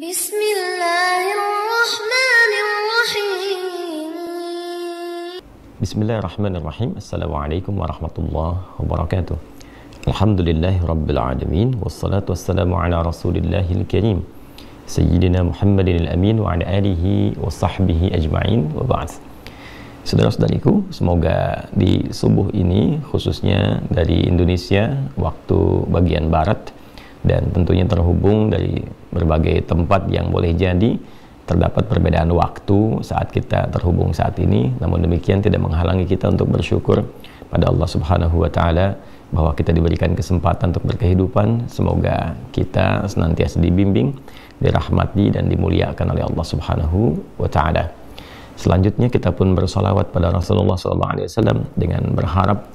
بسم الله الرحمن الرحيم بسم الله الرحمن الرحيم السلام عليكم ورحمة الله وبركاته الحمد لله رب العالمين والصلاة والسلام على رسول الله الكريم سيدنا محمد الأمين وعلى آله وصحبه أجمعين وبعد Saudara-saudariku, semoga di subuh ini khususnya dari Indonesia waktu bagian barat dan tentunya terhubung dari berbagai tempat yang boleh jadi terdapat perbedaan waktu saat kita terhubung saat ini namun demikian tidak menghalangi kita untuk bersyukur pada Allah Subhanahu wa taala bahwa kita diberikan kesempatan untuk berkehidupan semoga kita senantiasa dibimbing dirahmati dan dimuliakan oleh Allah Subhanahu wa taala selanjutnya kita pun bersolawat pada Rasulullah SAW dengan berharap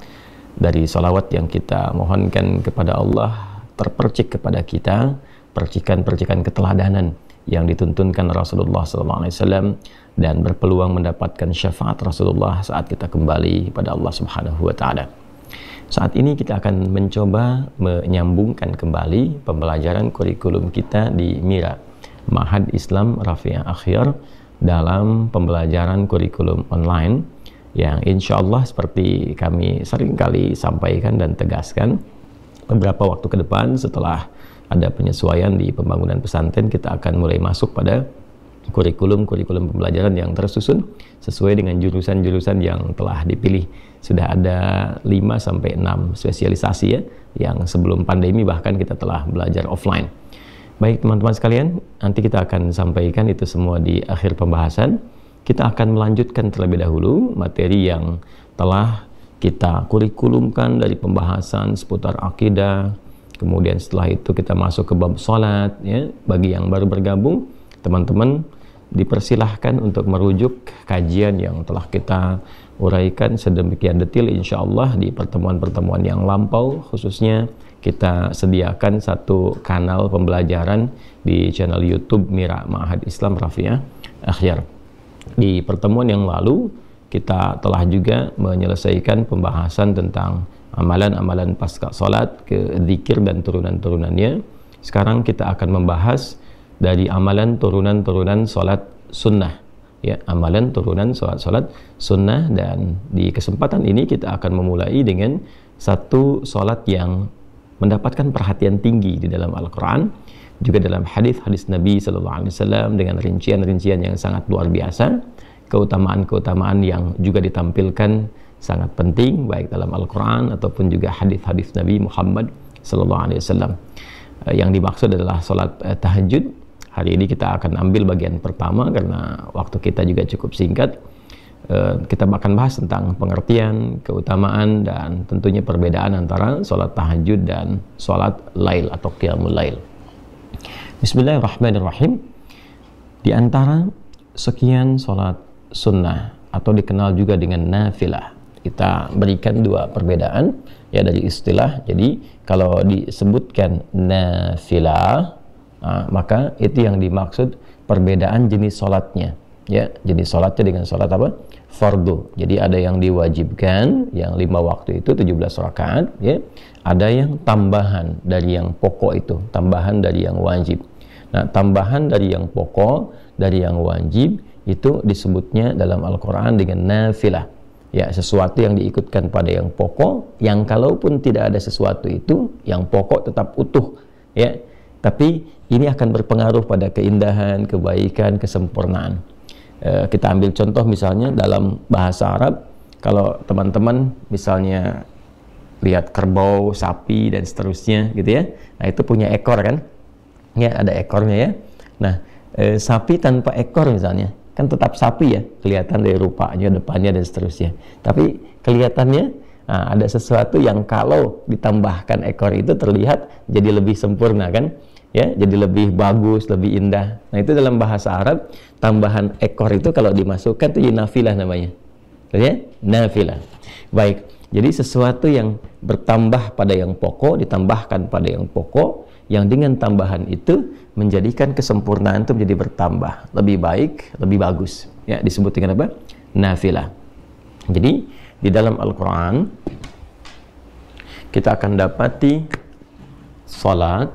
dari solawat yang kita mohonkan kepada Allah terpercik kepada kita percikan-percikan keteladanan yang dituntunkan Rasulullah SAW dan berpeluang mendapatkan syafaat Rasulullah saat kita kembali pada Allah Subhanahu wa taala. Saat ini kita akan mencoba menyambungkan kembali pembelajaran kurikulum kita di Mira Mahad Islam Rafi'ah Akhir dalam pembelajaran kurikulum online yang insya Allah seperti kami sering kali sampaikan dan tegaskan beberapa waktu ke depan setelah ada penyesuaian di pembangunan pesantren kita akan mulai masuk pada kurikulum-kurikulum pembelajaran yang tersusun sesuai dengan jurusan-jurusan yang telah dipilih. Sudah ada 5 sampai 6 spesialisasi ya yang sebelum pandemi bahkan kita telah belajar offline. Baik teman-teman sekalian, nanti kita akan sampaikan itu semua di akhir pembahasan. Kita akan melanjutkan terlebih dahulu materi yang telah kita kurikulumkan dari pembahasan seputar akidah. Kemudian setelah itu kita masuk ke bab sholat ya. Bagi yang baru bergabung, teman-teman dipersilahkan untuk merujuk kajian yang telah kita uraikan sedemikian detail insya Allah di pertemuan-pertemuan yang lampau khususnya kita sediakan satu kanal pembelajaran di channel YouTube Mira Ma'had Islam Rafiah Akhir Di pertemuan yang lalu kita telah juga menyelesaikan pembahasan tentang amalan-amalan pasca salat ke zikir dan turunan-turunannya. Sekarang kita akan membahas dari amalan turunan-turunan salat sunnah. Ya, amalan turunan salat-salat sunnah dan di kesempatan ini kita akan memulai dengan satu salat yang mendapatkan perhatian tinggi di dalam Al-Qur'an juga dalam hadis-hadis Nabi sallallahu alaihi wasallam dengan rincian-rincian yang sangat luar biasa keutamaan-keutamaan yang juga ditampilkan sangat penting baik dalam Al-Qur'an ataupun juga hadis-hadis Nabi Muhammad sallallahu alaihi wasallam. Eh, yang dimaksud adalah sholat eh, tahajud. Hari ini kita akan ambil bagian pertama karena waktu kita juga cukup singkat. Eh, kita akan bahas tentang pengertian, keutamaan dan tentunya perbedaan antara sholat tahajud dan sholat lail atau qiyamul lail. Bismillahirrahmanirrahim. Di antara sekian sholat sunnah atau dikenal juga dengan nafilah. Kita berikan dua perbedaan ya dari istilah. Jadi kalau disebutkan nafilah nah, maka itu yang dimaksud perbedaan jenis sholatnya ya jenis sholatnya dengan sholat apa fardu jadi ada yang diwajibkan yang lima waktu itu 17 rakaat ya ada yang tambahan dari yang pokok itu tambahan dari yang wajib nah tambahan dari yang pokok dari yang wajib itu disebutnya dalam Al-Quran dengan nafilah ya sesuatu yang diikutkan pada yang pokok yang kalaupun tidak ada sesuatu itu yang pokok tetap utuh ya tapi ini akan berpengaruh pada keindahan kebaikan kesempurnaan e, kita ambil contoh misalnya dalam bahasa Arab kalau teman-teman misalnya lihat kerbau sapi dan seterusnya gitu ya nah itu punya ekor kan ya ada ekornya ya nah e, sapi tanpa ekor misalnya kan tetap sapi ya kelihatan dari rupanya depannya dan seterusnya tapi kelihatannya nah, ada sesuatu yang kalau ditambahkan ekor itu terlihat jadi lebih sempurna kan ya jadi lebih bagus lebih indah nah itu dalam bahasa Arab tambahan ekor itu kalau dimasukkan itu nafilah namanya ya nafilah baik jadi sesuatu yang bertambah pada yang pokok ditambahkan pada yang pokok yang dengan tambahan itu menjadikan kesempurnaan itu menjadi bertambah, lebih baik, lebih bagus. Ya, disebut dengan apa? Nafilah. Jadi, di dalam Al-Qur'an kita akan dapati salat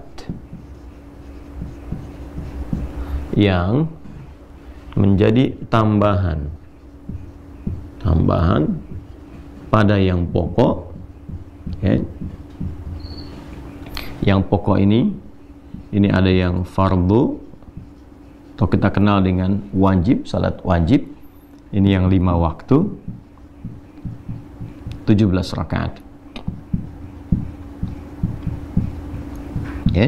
yang menjadi tambahan tambahan pada yang pokok okay. Ya. yang pokok ini ini ada yang fardu atau kita kenal dengan wajib salat wajib ini yang lima waktu 17 rakaat ya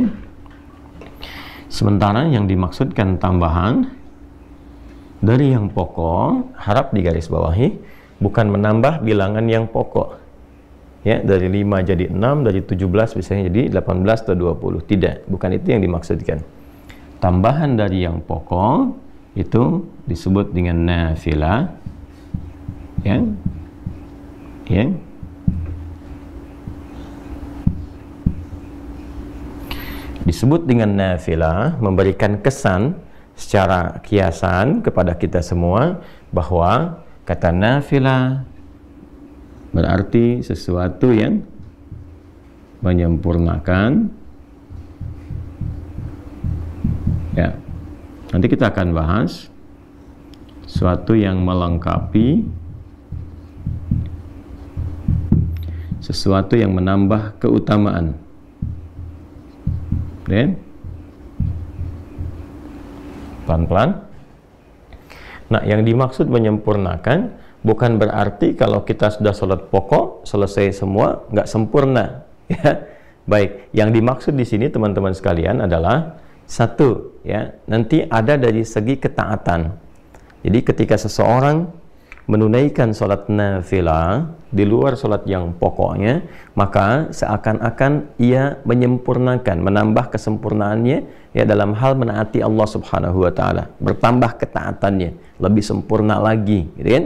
sementara yang dimaksudkan tambahan dari yang pokok harap digarisbawahi bukan menambah bilangan yang pokok ya dari 5 jadi 6 dari 17 misalnya jadi 18 atau 20 tidak bukan itu yang dimaksudkan tambahan dari yang pokok itu disebut dengan nafilah ya ya disebut dengan nafilah memberikan kesan secara kiasan kepada kita semua bahwa kata nafilah berarti sesuatu yang menyempurnakan ya nanti kita akan bahas sesuatu yang melengkapi sesuatu yang menambah keutamaan dan pelan-pelan nah yang dimaksud menyempurnakan bukan berarti kalau kita sudah sholat pokok selesai semua nggak sempurna ya baik yang dimaksud di sini teman-teman sekalian adalah satu ya nanti ada dari segi ketaatan jadi ketika seseorang menunaikan sholat nafilah di luar sholat yang pokoknya maka seakan-akan ia menyempurnakan menambah kesempurnaannya ya dalam hal menaati Allah subhanahu wa ta'ala bertambah ketaatannya lebih sempurna lagi gitu kan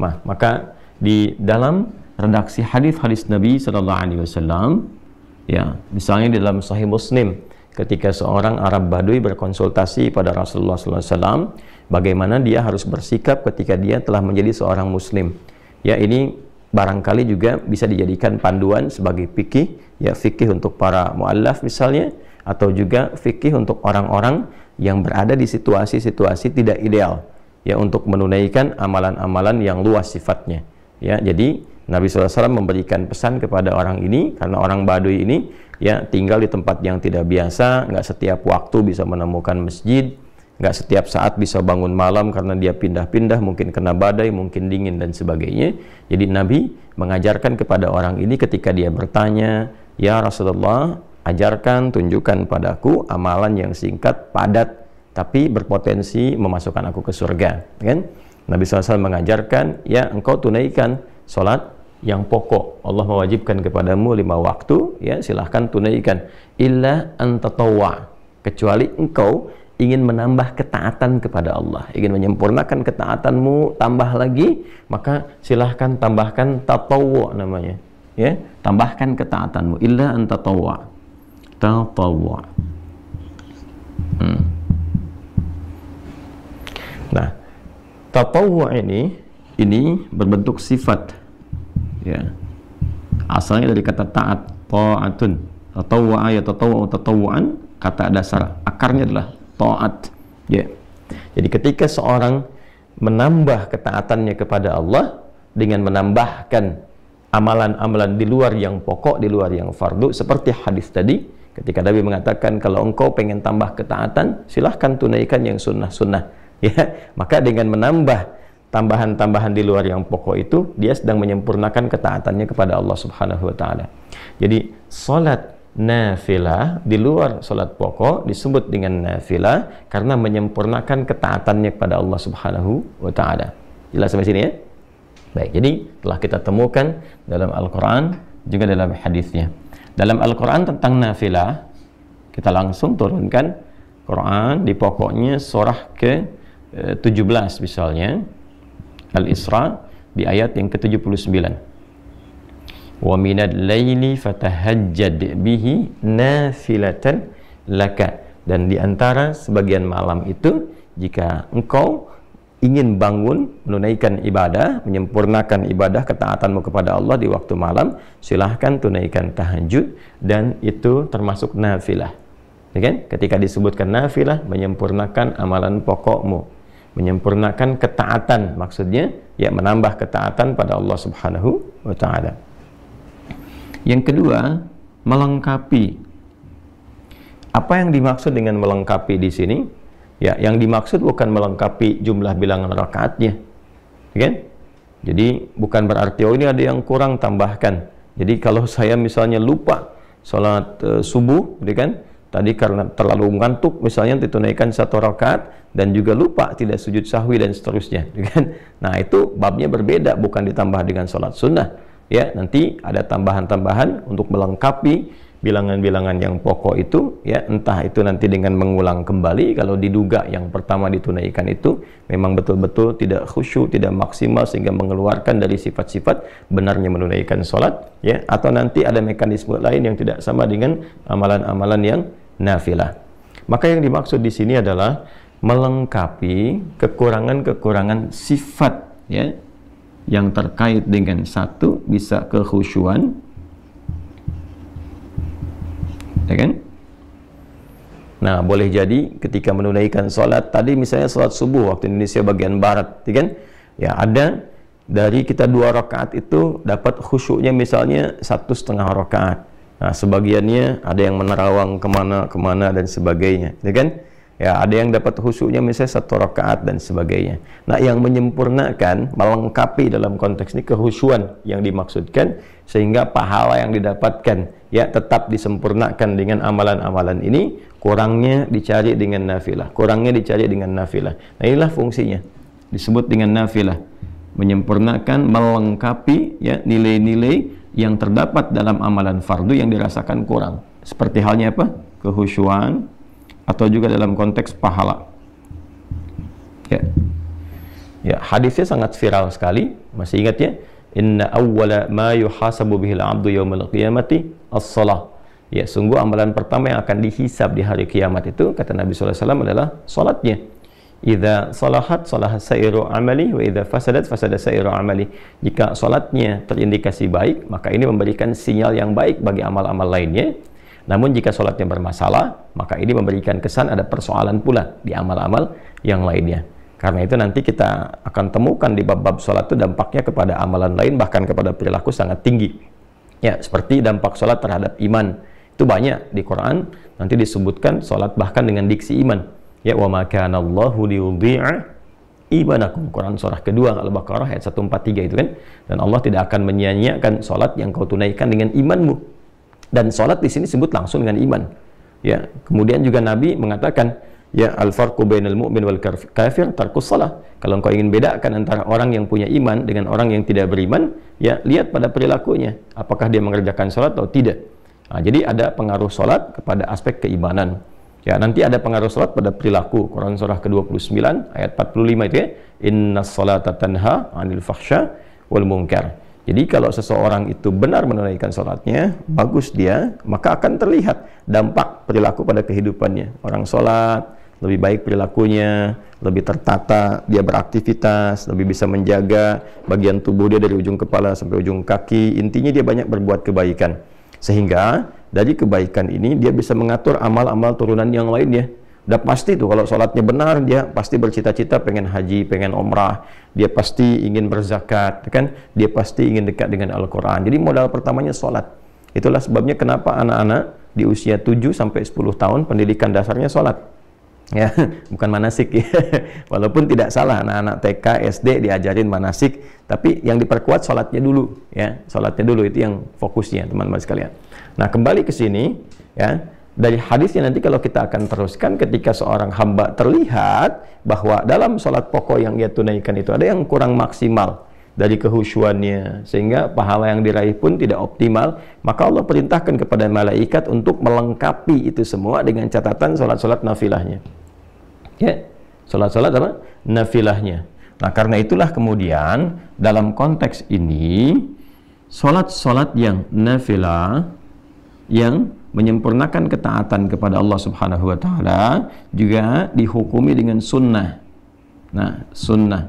Nah, maka di dalam redaksi hadis-hadis Nabi Shallallahu Alaihi Wasallam, ya, misalnya di dalam Sahih Muslim, ketika seorang Arab Badui berkonsultasi pada Rasulullah Wasallam, bagaimana dia harus bersikap ketika dia telah menjadi seorang Muslim. Ya, ini barangkali juga bisa dijadikan panduan sebagai fikih, ya fikih untuk para muallaf misalnya, atau juga fikih untuk orang-orang yang berada di situasi-situasi tidak ideal ya untuk menunaikan amalan-amalan yang luas sifatnya ya jadi Nabi SAW memberikan pesan kepada orang ini karena orang Baduy ini ya tinggal di tempat yang tidak biasa nggak setiap waktu bisa menemukan masjid nggak setiap saat bisa bangun malam karena dia pindah-pindah mungkin kena badai mungkin dingin dan sebagainya jadi Nabi mengajarkan kepada orang ini ketika dia bertanya ya Rasulullah ajarkan tunjukkan padaku amalan yang singkat padat tapi berpotensi memasukkan aku ke surga ya kan Nabi SAW mengajarkan ya engkau tunaikan sholat yang pokok Allah mewajibkan kepadamu lima waktu ya silahkan tunaikan illa antatawa, kecuali engkau ingin menambah ketaatan kepada Allah ingin menyempurnakan ketaatanmu tambah lagi maka silahkan tambahkan tatawa namanya ya tambahkan ketaatanmu illa antatawa. Tatawa. hmm. Nah, tatawwu ini ini berbentuk sifat ya. Asalnya dari kata taat, taatun. Tatawwa ya tatawwa tatawwan kata dasar akarnya adalah taat. Ya. Jadi ketika seorang menambah ketaatannya kepada Allah dengan menambahkan amalan-amalan di luar yang pokok, di luar yang fardu seperti hadis tadi ketika Nabi mengatakan kalau engkau pengen tambah ketaatan silahkan tunaikan yang sunnah-sunnah ya maka dengan menambah tambahan-tambahan di luar yang pokok itu dia sedang menyempurnakan ketaatannya kepada Allah Subhanahu wa taala. Jadi salat nafilah di luar salat pokok disebut dengan nafilah karena menyempurnakan ketaatannya kepada Allah Subhanahu wa taala. Jelas sampai sini ya? Baik, jadi telah kita temukan dalam Al-Qur'an juga dalam hadisnya. Dalam Al-Qur'an tentang nafilah kita langsung turunkan Quran di pokoknya surah ke 17 misalnya Al-Isra di ayat yang ke-79 wa minad laili fatahajjad bihi nafilatan laka dan di antara sebagian malam itu jika engkau ingin bangun menunaikan ibadah menyempurnakan ibadah ketaatanmu kepada Allah di waktu malam silahkan tunaikan tahajud dan itu termasuk nafilah ya kan? ketika disebutkan nafilah menyempurnakan amalan pokokmu menyempurnakan ketaatan maksudnya ya menambah ketaatan pada Allah Subhanahu wa taala. Yang kedua, melengkapi. Apa yang dimaksud dengan melengkapi di sini? Ya, yang dimaksud bukan melengkapi jumlah bilangan rakaatnya. Oke? Kan? Jadi bukan berarti oh ini ada yang kurang tambahkan. Jadi kalau saya misalnya lupa sholat uh, subuh, gitu kan? tadi karena terlalu ngantuk misalnya ditunaikan satu rakaat dan juga lupa tidak sujud sahwi dan seterusnya gitu kan nah itu babnya berbeda bukan ditambah dengan sholat sunnah ya nanti ada tambahan-tambahan untuk melengkapi bilangan-bilangan yang pokok itu ya entah itu nanti dengan mengulang kembali kalau diduga yang pertama ditunaikan itu memang betul-betul tidak khusyuk tidak maksimal sehingga mengeluarkan dari sifat-sifat benarnya menunaikan sholat ya atau nanti ada mekanisme lain yang tidak sama dengan amalan-amalan yang nafilah. Maka yang dimaksud di sini adalah melengkapi kekurangan-kekurangan sifat ya yang terkait dengan satu bisa kekhusyuan ya kan nah boleh jadi ketika menunaikan sholat tadi misalnya sholat subuh waktu Indonesia bagian barat ya kan ya ada dari kita dua rakaat itu dapat khusyuknya misalnya satu setengah rakaat Nah, sebagiannya ada yang menerawang kemana-kemana dan sebagainya, ya kan? Ya, ada yang dapat khusyuknya misalnya satu rakaat dan sebagainya. Nah, yang menyempurnakan, melengkapi dalam konteks ini kehusuan yang dimaksudkan sehingga pahala yang didapatkan ya tetap disempurnakan dengan amalan-amalan ini, kurangnya dicari dengan nafilah, kurangnya dicari dengan nafilah. Nah, inilah fungsinya. Disebut dengan nafilah, menyempurnakan, melengkapi ya nilai-nilai yang terdapat dalam amalan fardu yang dirasakan kurang. Seperti halnya apa? kehusuan atau juga dalam konteks pahala. Ya. Ya, hadisnya sangat viral sekali. Masih ingat ya? Inna awwala ma yuhasabu bihil abdu yawmal qiyamati as-salah. Ya, sungguh amalan pertama yang akan dihisab di hari kiamat itu kata Nabi saw adalah salatnya. Iza salahat salahat sairu amali wa iza fasadat fasada sairu amali. Jika salatnya terindikasi baik, maka ini memberikan sinyal yang baik bagi amal-amal lainnya. Namun jika salatnya bermasalah, maka ini memberikan kesan ada persoalan pula di amal-amal yang lainnya. Karena itu nanti kita akan temukan di bab-bab salat itu dampaknya kepada amalan lain bahkan kepada perilaku sangat tinggi. Ya, seperti dampak salat terhadap iman. Itu banyak di Quran nanti disebutkan salat bahkan dengan diksi iman ya wa kana Allahu liyudhi'a ibadakum Quran surah kedua Al-Baqarah ayat 143 itu kan dan Allah tidak akan menyia-nyiakan salat yang kau tunaikan dengan imanmu dan salat di sini sebut langsung dengan iman ya kemudian juga Nabi mengatakan ya al farqu bainal mu'min wal kafir tarkus salah kalau engkau ingin bedakan antara orang yang punya iman dengan orang yang tidak beriman ya lihat pada perilakunya apakah dia mengerjakan salat atau tidak nah, jadi ada pengaruh salat kepada aspek keimanan Ya, nanti ada pengaruh salat pada perilaku. Quran surah ke-29 ayat 45 itu ya. Inna salata tanha 'anil fahsya wal munkar. Jadi kalau seseorang itu benar menunaikan sholatnya, bagus dia, maka akan terlihat dampak perilaku pada kehidupannya. Orang sholat, lebih baik perilakunya, lebih tertata, dia beraktivitas, lebih bisa menjaga bagian tubuh dia dari ujung kepala sampai ujung kaki. Intinya dia banyak berbuat kebaikan. Sehingga dari kebaikan ini dia bisa mengatur amal-amal turunan yang lain lainnya. Udah pasti tuh kalau sholatnya benar dia pasti bercita-cita pengen haji, pengen umrah dia pasti ingin berzakat, kan? Dia pasti ingin dekat dengan Al-Quran. Jadi modal pertamanya sholat. Itulah sebabnya kenapa anak-anak di usia 7 sampai 10 tahun pendidikan dasarnya sholat. Ya, bukan manasik ya. Walaupun tidak salah anak-anak TK, SD diajarin manasik, tapi yang diperkuat sholatnya dulu ya. Sholatnya dulu itu yang fokusnya teman-teman sekalian. Nah, kembali ke sini ya. Dari hadisnya nanti kalau kita akan teruskan ketika seorang hamba terlihat bahwa dalam sholat pokok yang ia tunaikan itu ada yang kurang maksimal dari kehusuannya sehingga pahala yang diraih pun tidak optimal maka Allah perintahkan kepada malaikat untuk melengkapi itu semua dengan catatan sholat-sholat nafilahnya ya sholat-sholat apa? nafilahnya nah karena itulah kemudian dalam konteks ini sholat-sholat yang nafilah yang menyempurnakan ketaatan kepada Allah Subhanahu wa taala juga dihukumi dengan sunnah. Nah, sunnah.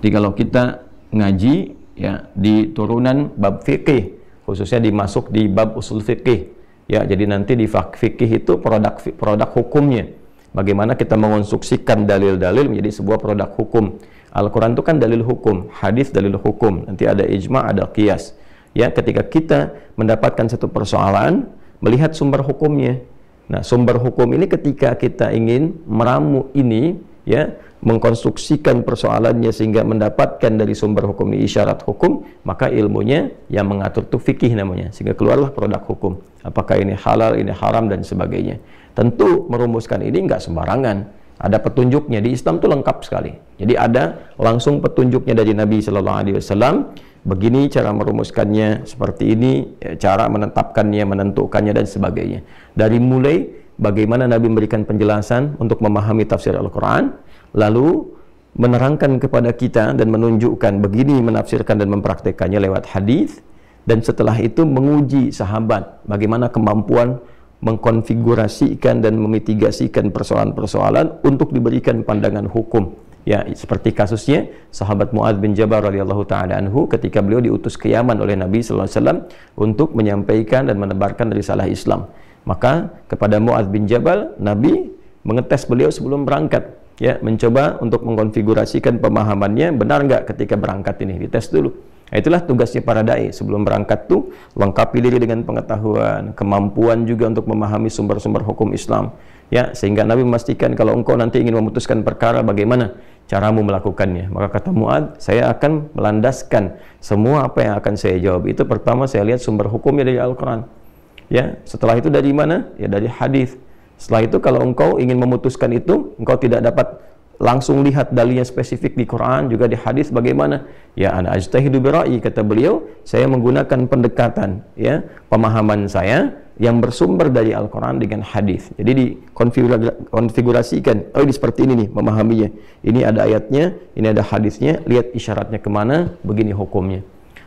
Jadi kalau kita ngaji ya di turunan bab fikih, khususnya dimasuk di bab usul fikih. Ya, jadi nanti di fikih itu produk produk hukumnya. Bagaimana kita mengonstruksikan dalil-dalil menjadi sebuah produk hukum. Al-Quran itu kan dalil hukum, hadis dalil hukum, nanti ada ijma, ada kias ya ketika kita mendapatkan satu persoalan melihat sumber hukumnya nah sumber hukum ini ketika kita ingin meramu ini ya mengkonstruksikan persoalannya sehingga mendapatkan dari sumber hukum ini isyarat hukum maka ilmunya yang mengatur itu fikih namanya sehingga keluarlah produk hukum apakah ini halal ini haram dan sebagainya tentu merumuskan ini nggak sembarangan ada petunjuknya di Islam itu lengkap sekali jadi ada langsung petunjuknya dari Nabi Shallallahu Alaihi Wasallam begini cara merumuskannya, seperti ini eh, cara menetapkannya, menentukannya dan sebagainya. Dari mulai bagaimana Nabi memberikan penjelasan untuk memahami tafsir Al-Qur'an, lalu menerangkan kepada kita dan menunjukkan begini menafsirkan dan mempraktekannya lewat hadis dan setelah itu menguji sahabat bagaimana kemampuan mengkonfigurasikan dan memitigasikan persoalan-persoalan untuk diberikan pandangan hukum ya seperti kasusnya sahabat Muadz bin Jabal radhiyallahu taala anhu ketika beliau diutus ke Yaman oleh Nabi sallallahu alaihi wasallam untuk menyampaikan dan menebarkan risalah Islam maka kepada Muadz bin Jabal Nabi mengetes beliau sebelum berangkat ya mencoba untuk mengkonfigurasikan pemahamannya benar enggak ketika berangkat ini dites dulu Nah, itulah tugasnya para dai. Sebelum berangkat tuh lengkapi diri dengan pengetahuan, kemampuan juga untuk memahami sumber-sumber hukum Islam. Ya, sehingga Nabi memastikan kalau engkau nanti ingin memutuskan perkara bagaimana caramu melakukannya. Maka kata Muad, saya akan melandaskan semua apa yang akan saya jawab. Itu pertama saya lihat sumber hukumnya dari Al-Qur'an. Ya, setelah itu dari mana? Ya dari hadis. Setelah itu kalau engkau ingin memutuskan itu, engkau tidak dapat langsung lihat dalilnya spesifik di Quran juga di hadis bagaimana ya ana ajtahidu berai kata beliau saya menggunakan pendekatan ya pemahaman saya yang bersumber dari Al-Quran dengan hadis. Jadi dikonfigurasikan, oh ini seperti ini nih memahaminya. Ini ada ayatnya, ini ada hadisnya, lihat isyaratnya kemana, begini hukumnya.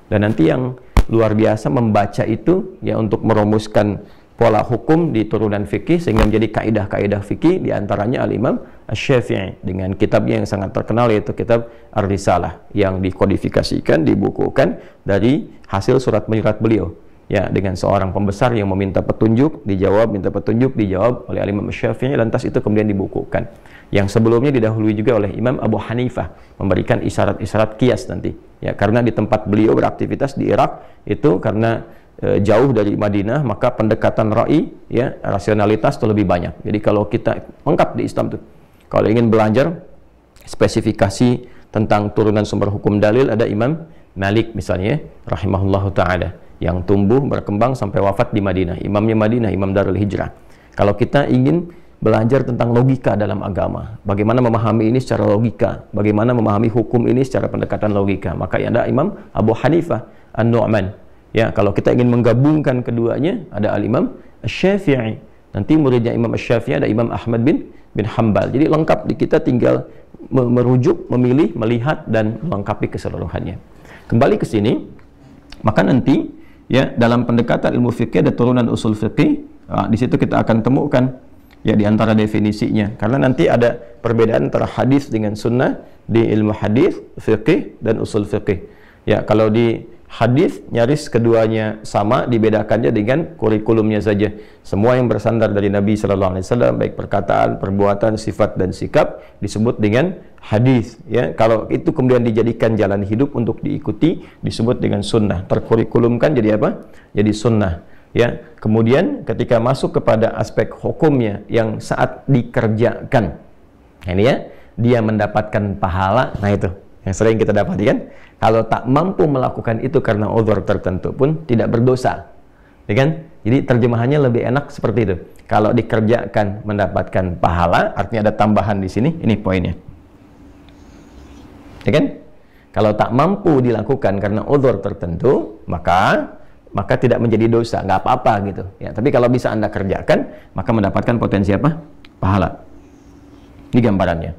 Dan nanti yang luar biasa membaca itu ya untuk merumuskan pola hukum di turunan fikih sehingga menjadi kaidah-kaidah fikih diantaranya al-Imam Asy-Syafi'i dengan kitabnya yang sangat terkenal yaitu kitab Ar-Risalah yang dikodifikasikan dibukukan dari hasil surat menyurat beliau ya dengan seorang pembesar yang meminta petunjuk dijawab minta petunjuk dijawab oleh Imam Syafi'i lantas itu kemudian dibukukan yang sebelumnya didahului juga oleh Imam Abu Hanifah memberikan isyarat-isyarat kias nanti ya karena di tempat beliau beraktivitas di Irak itu karena Eh, jauh dari Madinah, maka pendekatan ra'i, ya, rasionalitas itu lebih banyak. Jadi kalau kita lengkap di Islam itu. Kalau ingin belajar spesifikasi tentang turunan sumber hukum dalil ada Imam Malik misalnya, ya, rahimahullah taala yang tumbuh berkembang sampai wafat di Madinah. Imamnya Madinah, Imam Darul Hijrah. Kalau kita ingin belajar tentang logika dalam agama, bagaimana memahami ini secara logika, bagaimana memahami hukum ini secara pendekatan logika, maka ada Imam Abu Hanifah An-Nu'man Ya, kalau kita ingin menggabungkan keduanya ada Al-Imam syafii Nanti muridnya Imam syafii ada Imam Ahmad bin bin Hambal. Jadi lengkap di kita tinggal merujuk, memilih, melihat dan melengkapi keseluruhannya. Kembali ke sini, maka nanti ya dalam pendekatan ilmu fikih ada turunan usul fikih. Nah, di situ kita akan temukan ya di antara definisinya karena nanti ada perbedaan antara hadis dengan sunnah di ilmu hadis, fikih dan usul fikih. Ya, kalau di hadis nyaris keduanya sama dibedakannya dengan kurikulumnya saja semua yang bersandar dari Nabi Shallallahu Alaihi Wasallam baik perkataan perbuatan sifat dan sikap disebut dengan hadis ya kalau itu kemudian dijadikan jalan hidup untuk diikuti disebut dengan sunnah terkurikulumkan jadi apa jadi sunnah ya kemudian ketika masuk kepada aspek hukumnya yang saat dikerjakan ini ya dia mendapatkan pahala nah itu yang sering kita dapati kan kalau tak mampu melakukan itu karena odor tertentu pun tidak berdosa ya kan jadi terjemahannya lebih enak seperti itu kalau dikerjakan mendapatkan pahala artinya ada tambahan di sini ini poinnya ya kan kalau tak mampu dilakukan karena odor tertentu maka maka tidak menjadi dosa nggak apa-apa gitu ya tapi kalau bisa anda kerjakan maka mendapatkan potensi apa pahala ini gambarannya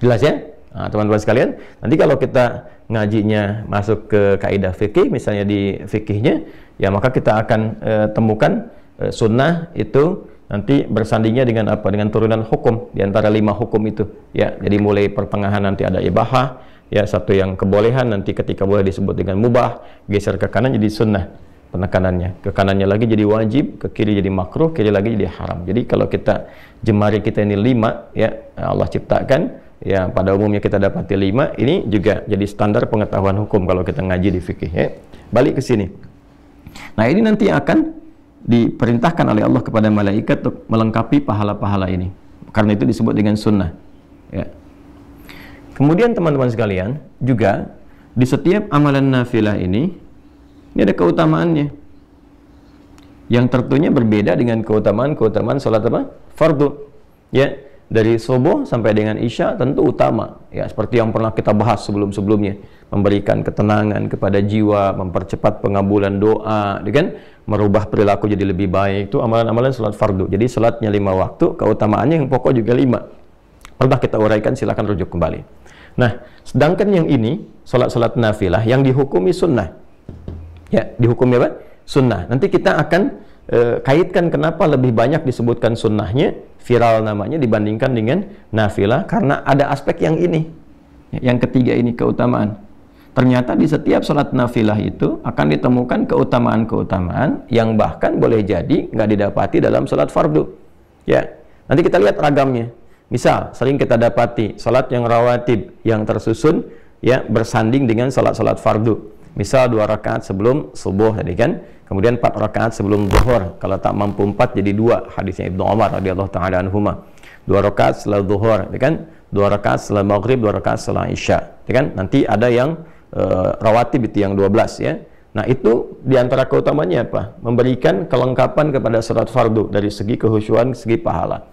jelas ya Ah, teman-teman sekalian, nanti kalau kita ngajinya masuk ke kaidah fikih, misalnya di fikihnya, ya maka kita akan e, temukan e, sunnah itu nanti bersandingnya dengan apa? Dengan turunan hukum di antara lima hukum itu. Ya, jadi mulai pertengahan nanti ada ibahah, ya satu yang kebolehan nanti ketika boleh disebut dengan mubah, geser ke kanan jadi sunnah penekanannya ke kanannya lagi jadi wajib ke kiri jadi makruh kiri lagi jadi haram jadi kalau kita jemari kita ini lima ya Allah ciptakan ya pada umumnya kita dapati lima ini juga jadi standar pengetahuan hukum kalau kita ngaji di fikih ya balik ke sini nah ini nanti akan diperintahkan oleh Allah kepada malaikat untuk melengkapi pahala-pahala ini karena itu disebut dengan sunnah ya kemudian teman-teman sekalian juga di setiap amalan nafilah ini ini ada keutamaannya yang tentunya berbeda dengan keutamaan keutamaan sholat apa fardu ya dari subuh sampai dengan isya tentu utama ya seperti yang pernah kita bahas sebelum-sebelumnya memberikan ketenangan kepada jiwa mempercepat pengabulan doa dengan ya merubah perilaku jadi lebih baik itu amalan-amalan salat fardu jadi salatnya lima waktu keutamaannya yang pokok juga lima pernah kita uraikan silakan rujuk kembali nah sedangkan yang ini salat-salat nafilah yang dihukumi sunnah ya dihukumi apa sunnah nanti kita akan eh, kaitkan kenapa lebih banyak disebutkan sunnahnya viral namanya dibandingkan dengan nafilah karena ada aspek yang ini yang ketiga ini keutamaan ternyata di setiap sholat nafilah itu akan ditemukan keutamaan-keutamaan yang bahkan boleh jadi nggak didapati dalam sholat fardu ya nanti kita lihat ragamnya misal sering kita dapati sholat yang rawatib yang tersusun ya bersanding dengan sholat-sholat fardu misal dua rakaat sebelum subuh tadi kan kemudian empat rakaat sebelum zuhur kalau tak mampu empat jadi dua hadisnya Ibnu Umar radhiyallahu taala anhuma dua rakaat setelah zuhur ya kan dua rakaat setelah maghrib dua rakaat setelah isya ya kan nanti ada yang uh, rawatib itu yang 12 ya nah itu diantara keutamanya apa memberikan kelengkapan kepada sholat fardu dari segi kehusuan, segi pahala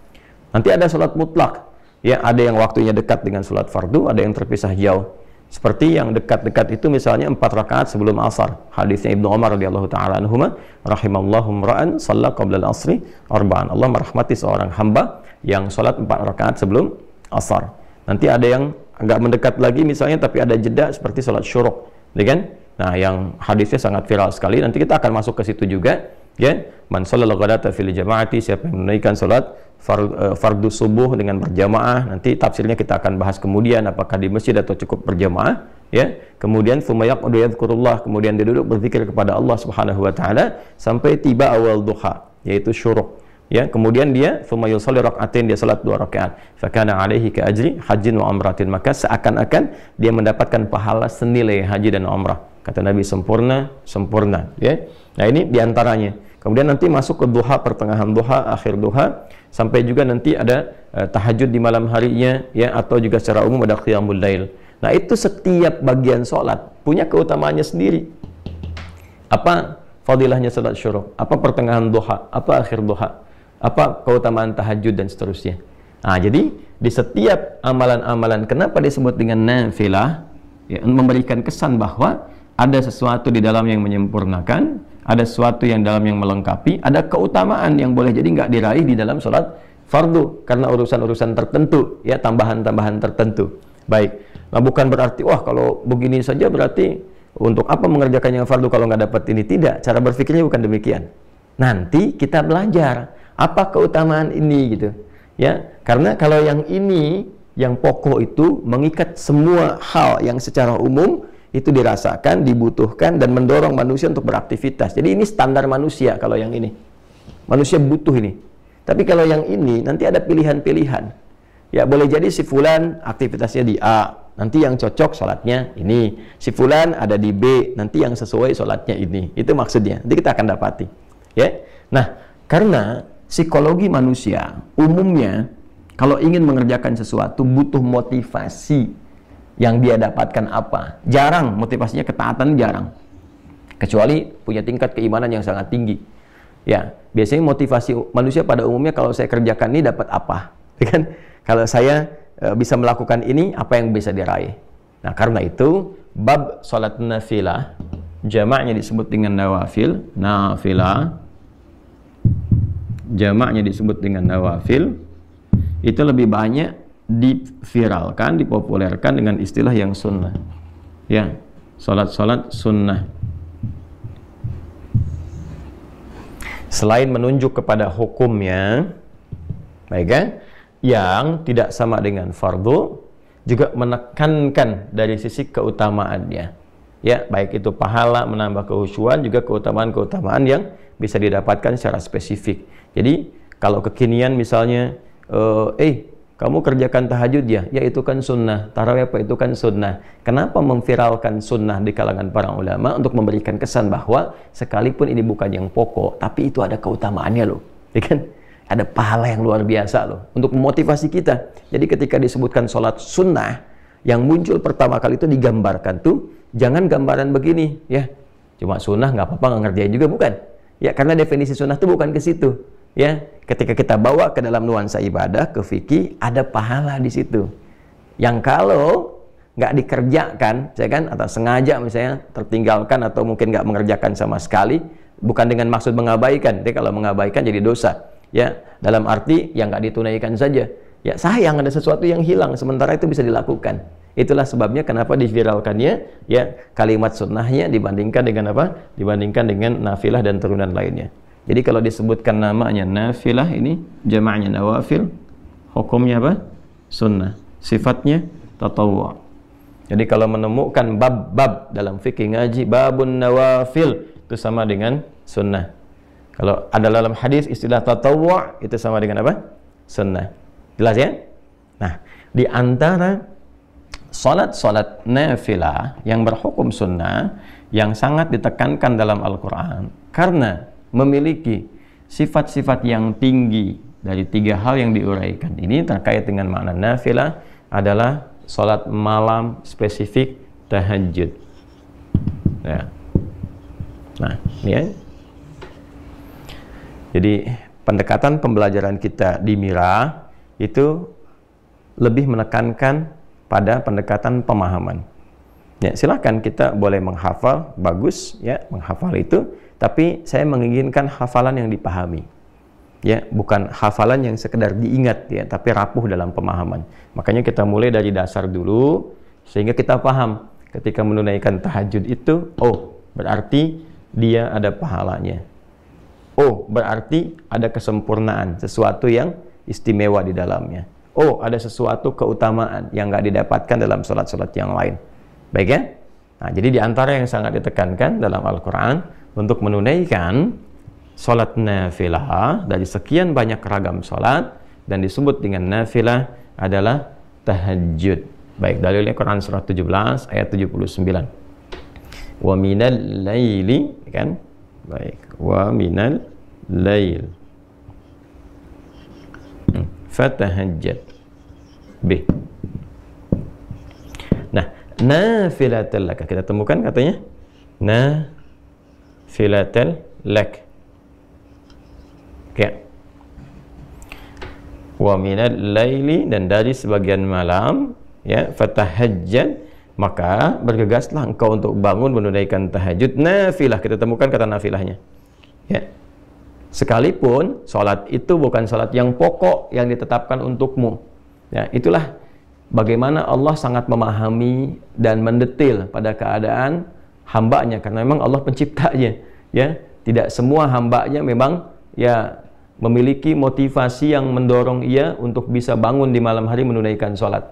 nanti ada sholat mutlak ya ada yang waktunya dekat dengan sholat fardu ada yang terpisah jauh seperti yang dekat-dekat itu misalnya empat rakaat sebelum asar. Hadisnya Ibnu Umar radhiyallahu taala anhuma rahimallahu ra'an shalla qabla al-asri arba'an. Allah merahmati seorang hamba yang salat empat rakaat sebelum asar. Nanti ada yang agak mendekat lagi misalnya tapi ada jeda seperti salat syuruq, ya gitu kan? Nah, yang hadisnya sangat viral sekali. Nanti kita akan masuk ke situ juga ya man sholala ghadata fil jama'ati siapa yang menunaikan salat fardu eh, subuh dengan berjamaah nanti tafsirnya kita akan bahas kemudian apakah di masjid atau cukup berjamaah ya kemudian sumayak yadhkurullah kemudian dia duduk berzikir kepada Allah Subhanahu wa taala sampai tiba awal duha yaitu syuruq ya kemudian dia summa yusalli raka'atain dia salat dua rakaat kana alaihi ka ajri hajjin wa umratin maka seakan-akan dia mendapatkan pahala senilai haji dan umrah kata Nabi sempurna sempurna ya Nah ini diantaranya. Kemudian nanti masuk ke duha, pertengahan duha, akhir duha, sampai juga nanti ada uh, tahajud di malam harinya, ya atau juga secara umum ada qiyamul lail. Nah itu setiap bagian sholat punya keutamaannya sendiri. Apa fadilahnya sholat syuruk? Apa pertengahan duha? Apa akhir duha? Apa keutamaan tahajud dan seterusnya? Nah, jadi di setiap amalan-amalan kenapa disebut dengan nafilah ya, memberikan kesan bahwa ada sesuatu di dalam yang menyempurnakan ada sesuatu yang dalam yang melengkapi, ada keutamaan yang boleh jadi nggak diraih di dalam sholat fardu karena urusan-urusan tertentu, ya tambahan-tambahan tertentu. Baik. Nah, bukan berarti wah kalau begini saja berarti untuk apa mengerjakan yang fardu kalau nggak dapat ini tidak. Cara berpikirnya bukan demikian. Nanti kita belajar apa keutamaan ini gitu. Ya, karena kalau yang ini yang pokok itu mengikat semua hal yang secara umum itu dirasakan, dibutuhkan dan mendorong manusia untuk beraktivitas. Jadi ini standar manusia kalau yang ini. Manusia butuh ini. Tapi kalau yang ini nanti ada pilihan-pilihan. Ya boleh jadi si fulan aktivitasnya di A, nanti yang cocok sholatnya ini. Si fulan ada di B, nanti yang sesuai sholatnya ini. Itu maksudnya. Nanti kita akan dapati. Ya. Nah, karena psikologi manusia umumnya kalau ingin mengerjakan sesuatu butuh motivasi yang dia dapatkan apa. Jarang motivasinya ketaatan jarang. Kecuali punya tingkat keimanan yang sangat tinggi. Ya, biasanya motivasi manusia pada umumnya kalau saya kerjakan ini dapat apa? Ya kan? Kalau saya e, bisa melakukan ini, apa yang bisa diraih? Nah, karena itu bab salat nafilah jamaknya disebut dengan nawafil, nafilah jamaknya disebut dengan nawafil itu lebih banyak diviralkan, dipopulerkan dengan istilah yang sunnah. Ya, sholat-sholat sunnah. Selain menunjuk kepada hukumnya, baik kan, yang tidak sama dengan fardu, juga menekankan dari sisi keutamaannya. Ya, baik itu pahala menambah kehusuan juga keutamaan-keutamaan yang bisa didapatkan secara spesifik. Jadi, kalau kekinian misalnya eh, eh kamu kerjakan tahajud ya, ya itu kan sunnah. Tarawih apa itu kan sunnah. Kenapa memviralkan sunnah di kalangan para ulama untuk memberikan kesan bahwa sekalipun ini bukan yang pokok, tapi itu ada keutamaannya loh. Ya kan? Ada pahala yang luar biasa loh untuk memotivasi kita. Jadi ketika disebutkan sholat sunnah, yang muncul pertama kali itu digambarkan tuh, jangan gambaran begini ya. Cuma sunnah nggak apa-apa nggak ngerjain juga bukan. Ya karena definisi sunnah itu bukan ke situ ya ketika kita bawa ke dalam nuansa ibadah ke fikih ada pahala di situ yang kalau nggak dikerjakan saya kan atau sengaja misalnya tertinggalkan atau mungkin nggak mengerjakan sama sekali bukan dengan maksud mengabaikan dia kalau mengabaikan jadi dosa ya dalam arti yang nggak ditunaikan saja ya sayang ada sesuatu yang hilang sementara itu bisa dilakukan itulah sebabnya kenapa diviralkannya ya kalimat sunnahnya dibandingkan dengan apa dibandingkan dengan nafilah dan turunan lainnya jadi kalau disebutkan namanya nafilah ini jamaknya nawafil, hukumnya apa? Sunnah. Sifatnya tatawwa. Jadi kalau menemukan bab-bab dalam fikih ngaji babun nawafil itu sama dengan sunnah. Kalau ada dalam hadis istilah tatawwa itu sama dengan apa? Sunnah. Jelas ya? Nah, di antara salat-salat nafilah yang berhukum sunnah yang sangat ditekankan dalam Al-Qur'an karena memiliki sifat-sifat yang tinggi dari tiga hal yang diuraikan ini terkait dengan makna nafilah adalah sholat malam spesifik tahajud ya. nah ini ya. jadi pendekatan pembelajaran kita di Mira itu lebih menekankan pada pendekatan pemahaman ya silahkan kita boleh menghafal bagus ya menghafal itu tapi saya menginginkan hafalan yang dipahami ya bukan hafalan yang sekedar diingat ya tapi rapuh dalam pemahaman makanya kita mulai dari dasar dulu sehingga kita paham ketika menunaikan tahajud itu oh berarti dia ada pahalanya oh berarti ada kesempurnaan sesuatu yang istimewa di dalamnya oh ada sesuatu keutamaan yang nggak didapatkan dalam sholat-sholat yang lain baik ya nah jadi diantara yang sangat ditekankan dalam Al-Quran untuk menunaikan sholat nafilah dari sekian banyak ragam sholat dan disebut dengan nafilah adalah tahajud. Baik, dalilnya Quran surah 17 ayat 79. Wa minal laili kan? Baik, wa minal lail. Hmm. Fatahajjad B. Nah, nafilatul laka kita temukan katanya. Nah, filatel lak ya wa minal laili dan dari sebagian malam ya fatahajjan maka bergegaslah engkau untuk bangun menunaikan tahajud nafilah kita temukan kata nafilahnya ya sekalipun sholat itu bukan sholat yang pokok yang ditetapkan untukmu ya itulah bagaimana Allah sangat memahami dan mendetil pada keadaan hambanya karena memang Allah penciptanya ya tidak semua hambanya memang ya memiliki motivasi yang mendorong ia untuk bisa bangun di malam hari menunaikan sholat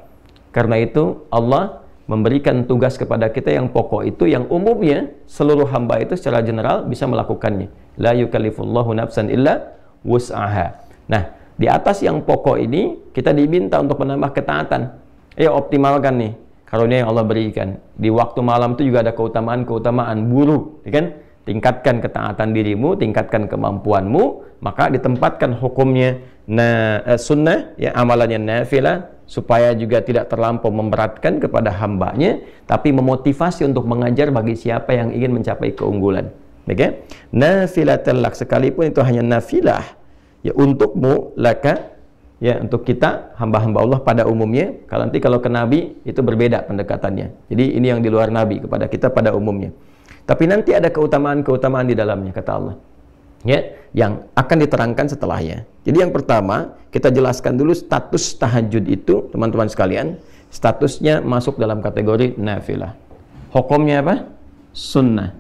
karena itu Allah memberikan tugas kepada kita yang pokok itu yang umumnya seluruh hamba itu secara general bisa melakukannya la yukallifullahu nafsan illa wus'aha nah di atas yang pokok ini kita diminta untuk menambah ketaatan ya optimalkan nih karunia yang Allah berikan. Di waktu malam itu juga ada keutamaan-keutamaan buruk, ya kan? Tingkatkan ketaatan dirimu, tingkatkan kemampuanmu, maka ditempatkan hukumnya na eh, sunnah ya amalannya nafilah supaya juga tidak terlampau memberatkan kepada hambanya tapi memotivasi untuk mengajar bagi siapa yang ingin mencapai keunggulan. Oke? Okay? Nafilatul lak sekalipun itu hanya nafilah ya untukmu laka ya untuk kita hamba-hamba Allah pada umumnya kalau nanti kalau ke nabi itu berbeda pendekatannya jadi ini yang di luar nabi kepada kita pada umumnya tapi nanti ada keutamaan-keutamaan di dalamnya kata Allah ya yang akan diterangkan setelahnya jadi yang pertama kita jelaskan dulu status tahajud itu teman-teman sekalian statusnya masuk dalam kategori nafilah hukumnya apa sunnah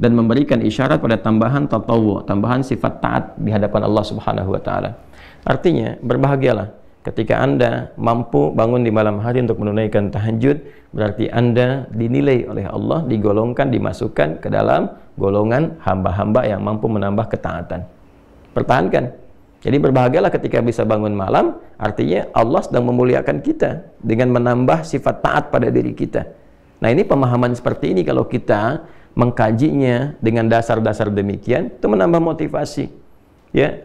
dan memberikan isyarat pada tambahan tatawu tambahan sifat taat di hadapan Allah Subhanahu wa taala Artinya, berbahagialah ketika Anda mampu bangun di malam hari untuk menunaikan tahajud, berarti Anda dinilai oleh Allah, digolongkan, dimasukkan ke dalam golongan hamba-hamba yang mampu menambah ketaatan. Pertahankan. Jadi berbahagialah ketika bisa bangun malam, artinya Allah sedang memuliakan kita dengan menambah sifat taat pada diri kita. Nah ini pemahaman seperti ini kalau kita mengkajinya dengan dasar-dasar demikian, itu menambah motivasi. Ya,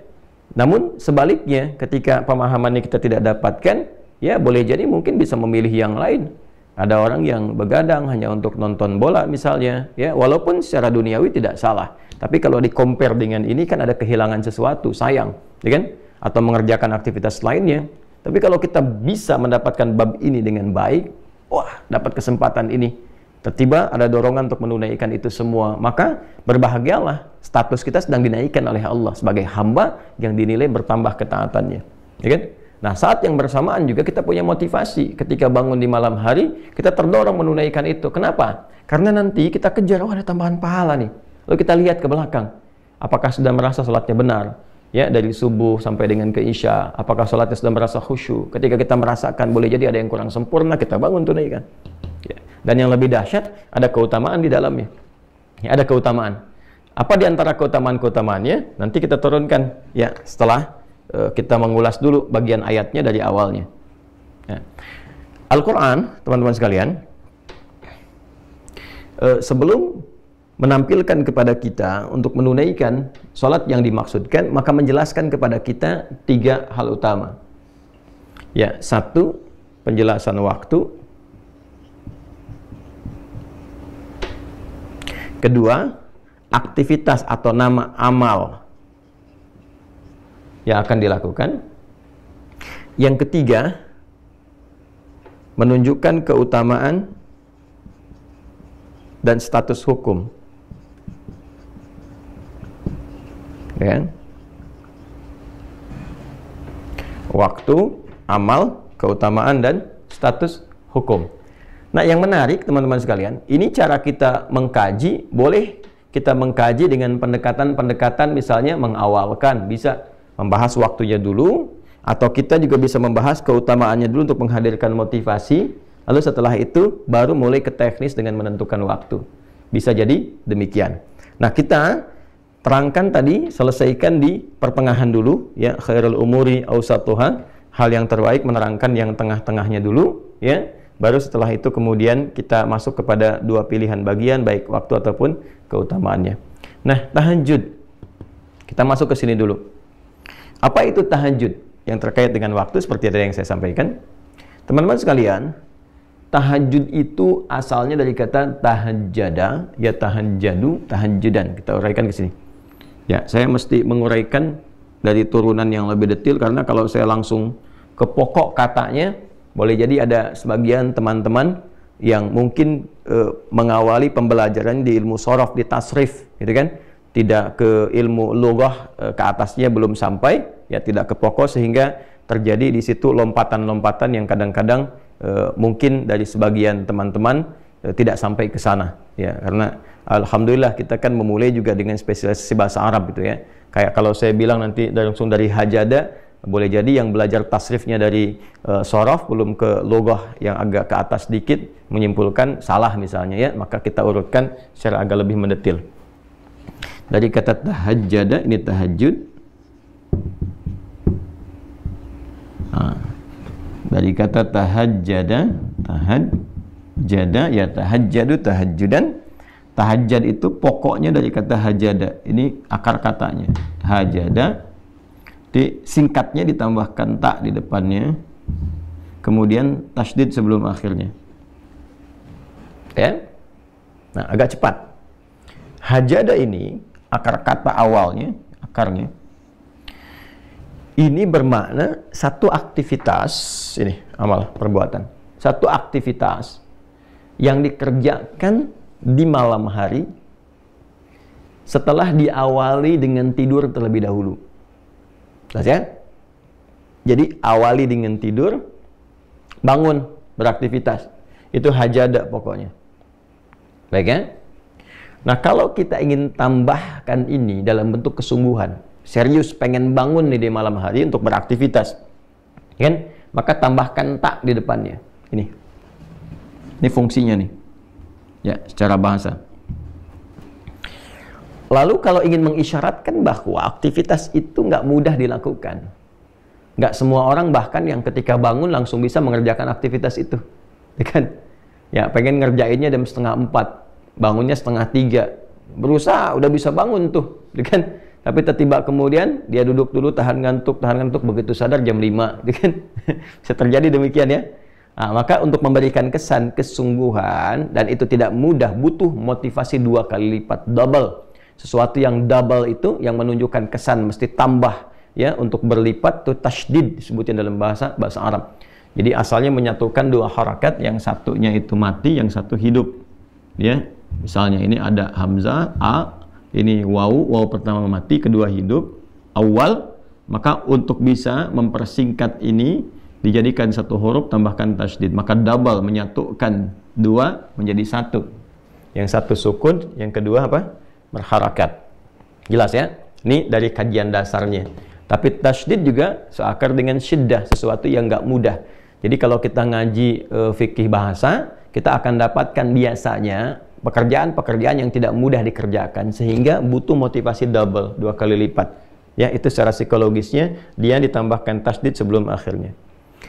namun sebaliknya ketika pemahaman ini kita tidak dapatkan, ya boleh jadi mungkin bisa memilih yang lain. Ada orang yang begadang hanya untuk nonton bola misalnya, ya walaupun secara duniawi tidak salah. Tapi kalau di compare dengan ini kan ada kehilangan sesuatu, sayang, ya kan? Atau mengerjakan aktivitas lainnya. Tapi kalau kita bisa mendapatkan bab ini dengan baik, wah dapat kesempatan ini. Tiba-tiba ada dorongan untuk menunaikan itu semua, maka berbahagialah status kita sedang dinaikkan oleh Allah sebagai hamba yang dinilai bertambah ketaatannya. Ya kan? Nah, saat yang bersamaan juga kita punya motivasi ketika bangun di malam hari, kita terdorong menunaikan itu. Kenapa? Karena nanti kita kejar, oh ada tambahan pahala nih. Lalu kita lihat ke belakang, apakah sudah merasa sholatnya benar? Ya, dari subuh sampai dengan ke isya, apakah sholatnya sudah merasa khusyuk? Ketika kita merasakan, boleh jadi ada yang kurang sempurna, kita bangun tunaikan. Ya. Dan yang lebih dahsyat, ada keutamaan di dalamnya. Ya, ada keutamaan. Apa di antara keutamaan-keutamaannya? Nanti kita turunkan ya setelah uh, kita mengulas dulu bagian ayatnya dari awalnya. Ya. Al-Quran, teman-teman sekalian, uh, sebelum menampilkan kepada kita untuk menunaikan sholat yang dimaksudkan, maka menjelaskan kepada kita tiga hal utama. Ya, satu, penjelasan waktu. Kedua, aktivitas atau nama amal yang akan dilakukan. Yang ketiga, menunjukkan keutamaan dan status hukum. Ya. Kan? Waktu, amal, keutamaan dan status hukum. Nah, yang menarik teman-teman sekalian, ini cara kita mengkaji boleh kita mengkaji dengan pendekatan-pendekatan misalnya mengawalkan bisa membahas waktunya dulu atau kita juga bisa membahas keutamaannya dulu untuk menghadirkan motivasi lalu setelah itu baru mulai ke teknis dengan menentukan waktu bisa jadi demikian nah kita terangkan tadi selesaikan di pertengahan dulu ya khairul umuri awsatuha hal yang terbaik menerangkan yang tengah-tengahnya dulu ya Baru setelah itu kemudian kita masuk kepada dua pilihan bagian baik waktu ataupun keutamaannya. Nah, tahajud. Kita masuk ke sini dulu. Apa itu tahajud yang terkait dengan waktu seperti ada yang saya sampaikan? Teman-teman sekalian, tahajud itu asalnya dari kata tahajjada, ya tahajjadu, tahajjudan. Kita uraikan ke sini. Ya, saya mesti menguraikan dari turunan yang lebih detail karena kalau saya langsung ke pokok katanya boleh jadi ada sebagian teman-teman yang mungkin e, mengawali pembelajaran di ilmu sorof, di tasrif, gitu kan? Tidak ke ilmu lughah e, ke atasnya belum sampai, ya tidak ke pokok sehingga terjadi di situ lompatan-lompatan yang kadang-kadang e, mungkin dari sebagian teman-teman e, tidak sampai ke sana, ya karena alhamdulillah kita kan memulai juga dengan spesialisasi bahasa Arab gitu ya. Kayak kalau saya bilang nanti langsung dari hajada boleh jadi yang belajar tasrifnya dari uh, sorof belum ke logoh yang agak ke atas sedikit menyimpulkan salah misalnya ya, maka kita urutkan secara agak lebih mendetil. Dari kata tahajjada ini tahajud. Nah, dari kata tahajjada, tahajjada ya tahajjadu tahajjudan Tahajjad itu pokoknya dari kata hajada. Ini akar katanya. Hajada jadi singkatnya ditambahkan tak di depannya kemudian tasdid sebelum akhirnya ya nah agak cepat hajada ini akar kata awalnya akarnya ini bermakna satu aktivitas ini amal perbuatan satu aktivitas yang dikerjakan di malam hari setelah diawali dengan tidur terlebih dahulu Jelas ya? Jadi awali dengan tidur, bangun, beraktivitas. Itu hajada pokoknya. Baik ya? Nah kalau kita ingin tambahkan ini dalam bentuk kesungguhan, serius pengen bangun nih di malam hari untuk beraktivitas, kan? Maka tambahkan tak di depannya. Ini, ini fungsinya nih, ya secara bahasa. Lalu kalau ingin mengisyaratkan bahwa aktivitas itu nggak mudah dilakukan. Nggak semua orang bahkan yang ketika bangun langsung bisa mengerjakan aktivitas itu. Ya kan? Ya, pengen ngerjainnya jam setengah empat, bangunnya setengah tiga. Berusaha, udah bisa bangun tuh. Ya kan? Tapi tiba kemudian dia duduk dulu tahan ngantuk, tahan ngantuk begitu sadar jam lima, ya kan? bisa terjadi demikian ya. Nah, maka untuk memberikan kesan kesungguhan dan itu tidak mudah butuh motivasi dua kali lipat double sesuatu yang double itu yang menunjukkan kesan mesti tambah ya untuk berlipat itu tasdid disebutin dalam bahasa bahasa Arab. Jadi asalnya menyatukan dua harakat yang satunya itu mati, yang satu hidup. Ya, misalnya ini ada hamzah a, ini wau, wau pertama mati, kedua hidup. Awal maka untuk bisa mempersingkat ini dijadikan satu huruf tambahkan tasdid maka double menyatukan dua menjadi satu yang satu sukun yang kedua apa berharakat. Jelas ya? Ini dari kajian dasarnya. Tapi tasdid juga seakar dengan syiddah, sesuatu yang nggak mudah. Jadi kalau kita ngaji e, fikih bahasa, kita akan dapatkan biasanya pekerjaan-pekerjaan yang tidak mudah dikerjakan sehingga butuh motivasi double, dua kali lipat. Ya, itu secara psikologisnya dia ditambahkan tasdid sebelum akhirnya.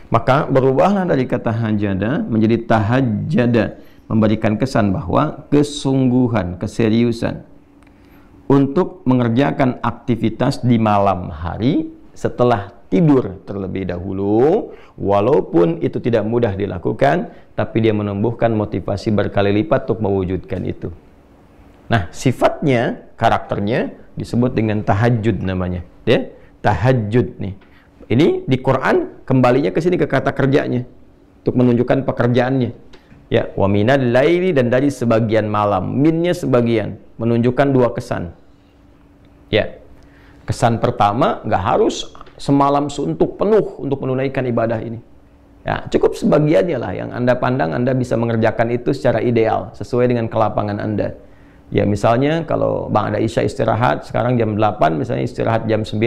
Maka berubahlah dari kata hajada menjadi tahajjada, memberikan kesan bahwa kesungguhan, keseriusan untuk mengerjakan aktivitas di malam hari setelah tidur terlebih dahulu walaupun itu tidak mudah dilakukan tapi dia menumbuhkan motivasi berkali lipat untuk mewujudkan itu. Nah, sifatnya, karakternya disebut dengan tahajud namanya, ya. Tahajud nih. Ini di Quran kembalinya ke sini ke kata kerjanya untuk menunjukkan pekerjaannya. Ya, wa minal laili dan dari sebagian malam. Minnya sebagian menunjukkan dua kesan. Ya. Kesan pertama nggak harus semalam suntuk penuh untuk menunaikan ibadah ini. Ya, cukup sebagiannya lah yang Anda pandang Anda bisa mengerjakan itu secara ideal sesuai dengan kelapangan Anda. Ya misalnya kalau Bang ada Isya istirahat sekarang jam 8 misalnya istirahat jam 9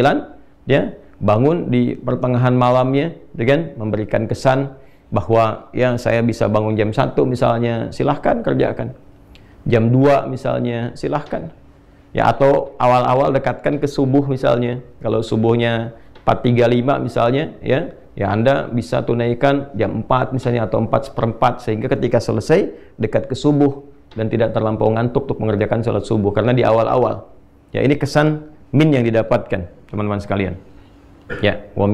ya bangun di pertengahan malamnya dengan memberikan kesan bahwa ya saya bisa bangun jam 1 misalnya silahkan kerjakan jam 2 misalnya silahkan ya atau awal-awal dekatkan ke subuh misalnya kalau subuhnya 435 misalnya ya ya Anda bisa tunaikan jam 4 misalnya atau 4 seperempat sehingga ketika selesai dekat ke subuh dan tidak terlampau ngantuk untuk mengerjakan sholat subuh karena di awal-awal ya ini kesan min yang didapatkan teman-teman sekalian ya wa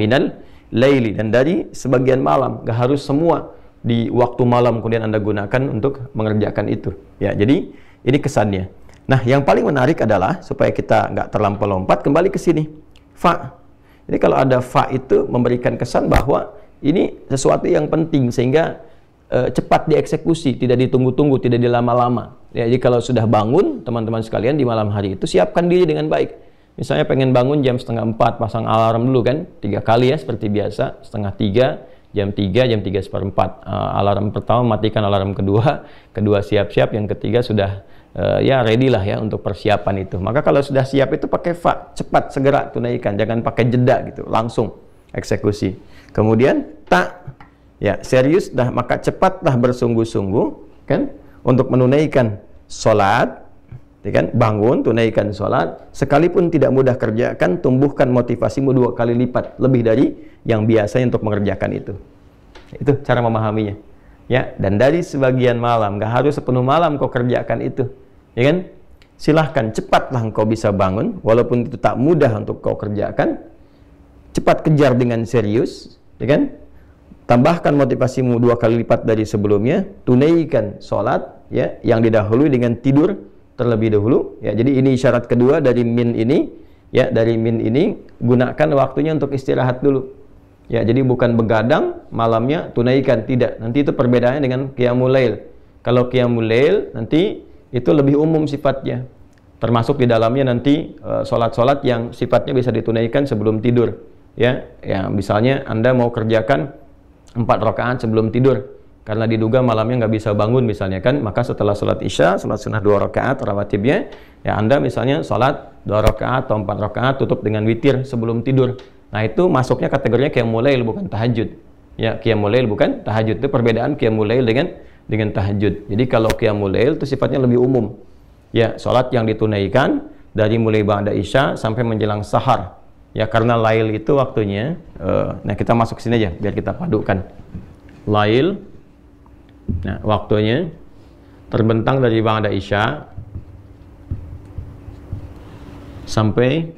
laili dan dari sebagian malam gak harus semua di waktu malam kemudian anda gunakan untuk mengerjakan itu ya jadi ini kesannya nah yang paling menarik adalah supaya kita nggak terlampau lompat kembali ke sini fa jadi kalau ada fa itu memberikan kesan bahwa ini sesuatu yang penting sehingga e, cepat dieksekusi tidak ditunggu-tunggu tidak dilama-lama ya, jadi kalau sudah bangun teman-teman sekalian di malam hari itu siapkan diri dengan baik Misalnya pengen bangun jam setengah empat, pasang alarm dulu kan, tiga kali ya seperti biasa, setengah tiga, jam tiga, jam tiga seperempat. Uh, alarm pertama matikan alarm kedua, kedua siap-siap, yang ketiga sudah uh, ya ready lah ya untuk persiapan itu. Maka kalau sudah siap itu pakai fa, cepat, segera tunaikan, jangan pakai jeda gitu, langsung eksekusi. Kemudian tak, ya serius dah, maka cepatlah bersungguh-sungguh kan untuk menunaikan sholat, ya kan? Bangun, tunaikan sholat, sekalipun tidak mudah kerjakan, tumbuhkan motivasimu dua kali lipat lebih dari yang biasanya untuk mengerjakan itu. Itu cara memahaminya. Ya, dan dari sebagian malam, gak harus sepenuh malam kau kerjakan itu, ya kan? Silahkan cepatlah kau bisa bangun, walaupun itu tak mudah untuk kau kerjakan. Cepat kejar dengan serius, ya kan? Tambahkan motivasimu dua kali lipat dari sebelumnya, tunaikan sholat, ya, yang didahului dengan tidur terlebih dahulu ya. Jadi ini syarat kedua dari min ini ya dari min ini gunakan waktunya untuk istirahat dulu. Ya, jadi bukan begadang malamnya tunaikan tidak. Nanti itu perbedaannya dengan qiyamul lail. Kalau qiyamul lail nanti itu lebih umum sifatnya. Termasuk di dalamnya nanti eh, salat-salat yang sifatnya bisa ditunaikan sebelum tidur. Ya, ya misalnya Anda mau kerjakan empat rakaat sebelum tidur karena diduga malamnya nggak bisa bangun misalnya kan maka setelah sholat isya sholat sunnah dua rakaat rawatibnya ya anda misalnya sholat dua rakaat atau empat rakaat tutup dengan witir sebelum tidur nah itu masuknya kategorinya kayak mulail bukan tahajud ya kayak mulail bukan tahajud itu perbedaan kayak mulail dengan dengan tahajud jadi kalau kayak mulail itu sifatnya lebih umum ya sholat yang ditunaikan dari mulai ba'da isya sampai menjelang sahar ya karena lail itu waktunya uh, nah kita masuk sini aja biar kita padukan lail Nah, waktunya terbentang dari Bangda Isya sampai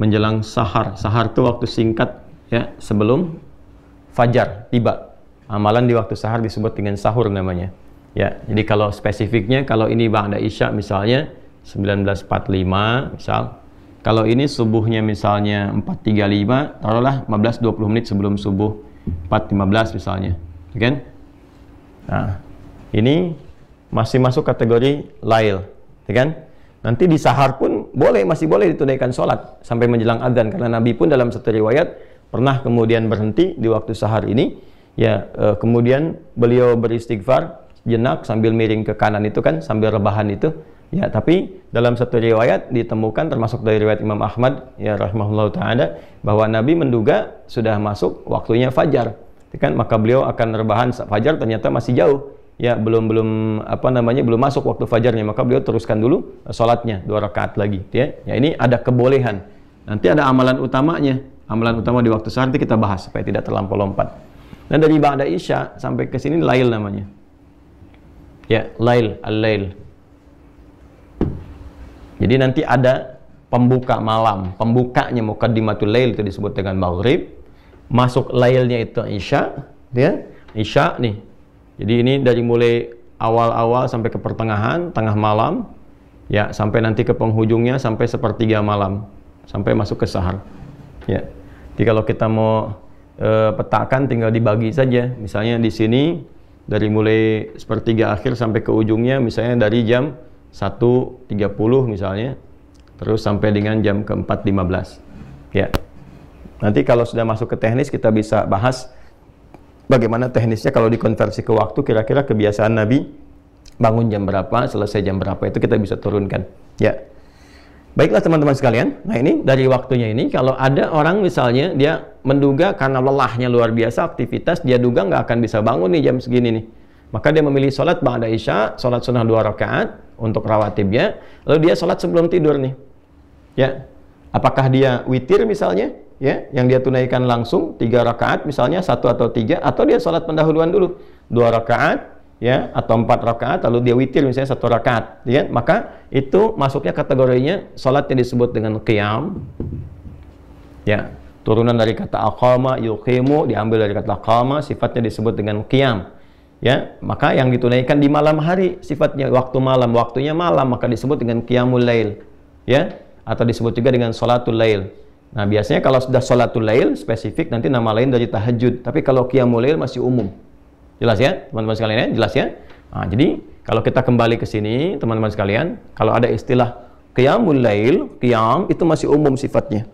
menjelang sahar. Sahar itu waktu singkat ya sebelum fajar tiba. Amalan ah, di waktu sahar disebut dengan sahur namanya. Ya, jadi kalau spesifiknya kalau ini Bangda Isya misalnya 1945 misal kalau ini subuhnya misalnya 4.35, taruhlah 15-20 menit sebelum subuh 4.15 misalnya. Oke? Okay? Nah, ini masih masuk kategori lail, ya kan? Nanti di sahar pun boleh, masih boleh ditunaikan sholat sampai menjelang adzan karena Nabi pun dalam satu riwayat pernah kemudian berhenti di waktu sahar ini, ya eh, kemudian beliau beristighfar jenak sambil miring ke kanan itu kan sambil rebahan itu ya tapi dalam satu riwayat ditemukan termasuk dari riwayat Imam Ahmad ya rahimahullah taala bahwa Nabi menduga sudah masuk waktunya fajar kan maka beliau akan rebahan fajar ternyata masih jauh ya belum belum apa namanya belum masuk waktu fajarnya maka beliau teruskan dulu eh, sholatnya dua rakaat lagi ya. ya ini ada kebolehan nanti ada amalan utamanya amalan utama di waktu sehari kita bahas supaya tidak terlampau lompat dan dari ba'da isya sampai ke sini lail namanya ya lail al-lail jadi nanti ada pembuka malam pembukanya mukaddimatul lail itu disebut dengan maghrib masuk lailnya itu Isya ya Isya nih jadi ini dari mulai awal-awal sampai ke pertengahan tengah malam ya sampai nanti ke penghujungnya sampai sepertiga malam sampai masuk ke sahar ya jadi kalau kita mau e, petakan tinggal dibagi saja misalnya di sini dari mulai sepertiga akhir sampai ke ujungnya misalnya dari jam 1.30 misalnya terus sampai dengan jam ke 4.15 ya Nanti kalau sudah masuk ke teknis kita bisa bahas bagaimana teknisnya kalau dikonversi ke waktu kira-kira kebiasaan Nabi bangun jam berapa, selesai jam berapa itu kita bisa turunkan. Ya. Baiklah teman-teman sekalian, nah ini dari waktunya ini, kalau ada orang misalnya dia menduga karena lelahnya luar biasa aktivitas, dia duga nggak akan bisa bangun nih jam segini nih. Maka dia memilih sholat ba'da isya, sholat sunnah dua rakaat untuk rawatibnya, lalu dia sholat sebelum tidur nih. Ya, apakah dia witir misalnya? ya yang dia tunaikan langsung tiga rakaat misalnya satu atau tiga atau dia sholat pendahuluan dulu dua rakaat ya atau empat rakaat lalu dia witir misalnya satu rakaat ya maka itu masuknya kategorinya sholat yang disebut dengan qiyam ya turunan dari kata aqama yuqimu diambil dari kata aqama sifatnya disebut dengan qiyam ya maka yang ditunaikan di malam hari sifatnya waktu malam waktunya malam maka disebut dengan qiyamul lail ya atau disebut juga dengan sholatul lail Nah, biasanya kalau sudah sholatul lail spesifik nanti nama lain dari tahajud. Tapi kalau qiyamul lail masih umum. Jelas ya, teman-teman sekalian ya? Jelas ya? Nah, jadi kalau kita kembali ke sini, teman-teman sekalian, kalau ada istilah qiyamul lail, qiyam itu masih umum sifatnya.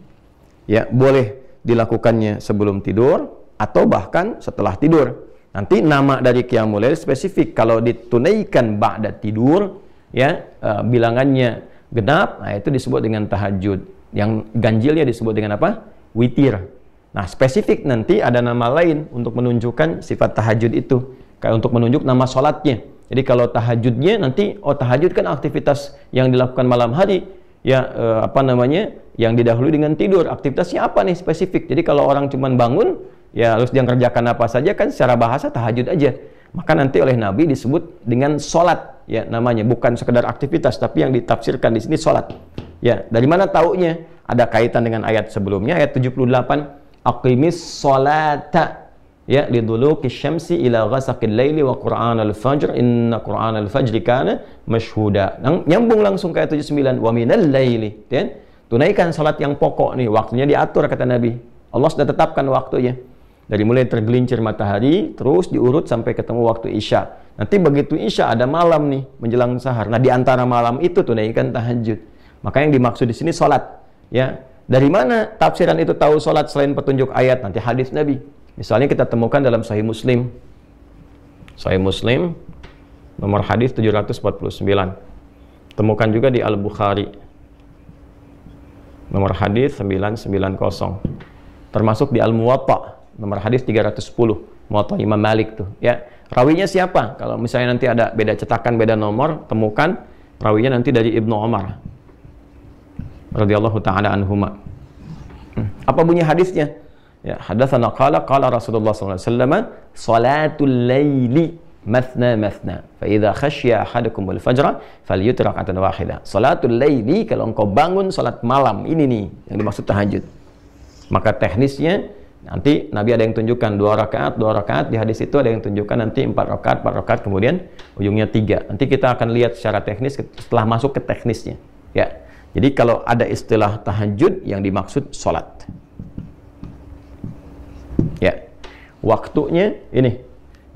Ya, boleh dilakukannya sebelum tidur atau bahkan setelah tidur. Nanti nama dari qiyamul lail spesifik kalau ditunaikan ba'da tidur, ya, uh, bilangannya genap, nah itu disebut dengan tahajud. Yang ganjil ya disebut dengan apa? Witir. Nah, spesifik nanti ada nama lain untuk menunjukkan sifat tahajud itu. Kayak untuk menunjuk nama sholatnya. Jadi kalau tahajudnya nanti, oh tahajud kan aktivitas yang dilakukan malam hari. Ya, eh, apa namanya, yang didahului dengan tidur. Aktivitasnya apa nih spesifik? Jadi kalau orang cuma bangun, ya harus dia kerjakan apa saja kan secara bahasa tahajud aja. Maka nanti oleh Nabi disebut dengan sholat ya namanya. Bukan sekedar aktivitas, tapi yang ditafsirkan di sini sholat. Ya, dari mana taunya? Ada kaitan dengan ayat sebelumnya ayat 78 aqimis salata ya liduluki syamsi ila ghasaqil laili wa al fajr inna qur'anal fajri kana Nang nyambung langsung ke ayat 79 wa minal laili dan tunaikan salat yang pokok nih waktunya diatur kata Nabi Allah sudah tetapkan waktunya dari mulai tergelincir matahari terus diurut sampai ketemu waktu isya nanti begitu isya ada malam nih menjelang sahar nah di antara malam itu tunaikan tahajud maka yang dimaksud di sini solat, ya. Dari mana tafsiran itu tahu solat selain petunjuk ayat nanti hadis Nabi? Misalnya kita temukan dalam Sahih Muslim. Sahih Muslim nomor hadis 749. Temukan juga di Al-Bukhari. Nomor hadis 990. Termasuk di Al-Muwatta nomor hadis 310. Muwatta Imam Malik tuh ya rawinya siapa kalau misalnya nanti ada beda cetakan beda nomor temukan rawinya nanti dari Ibnu Omar radhiyallahu taala anhuma. Hmm. Apa bunyi hadisnya? Ya, hadatsana qala qala Rasulullah sallallahu alaihi wasallam salatul laili fa idza فإذا ahadukum al الفجر فليتر atan wahida. Salatul laili kalau engkau bangun salat malam ini nih yang dimaksud tahajud maka teknisnya nanti Nabi ada yang tunjukkan dua rakaat dua rakaat di hadis itu ada yang tunjukkan nanti empat rakaat empat rakaat kemudian ujungnya tiga nanti kita akan lihat secara teknis setelah masuk ke teknisnya ya jadi kalau ada istilah tahajud yang dimaksud solat. Ya. Waktunya ini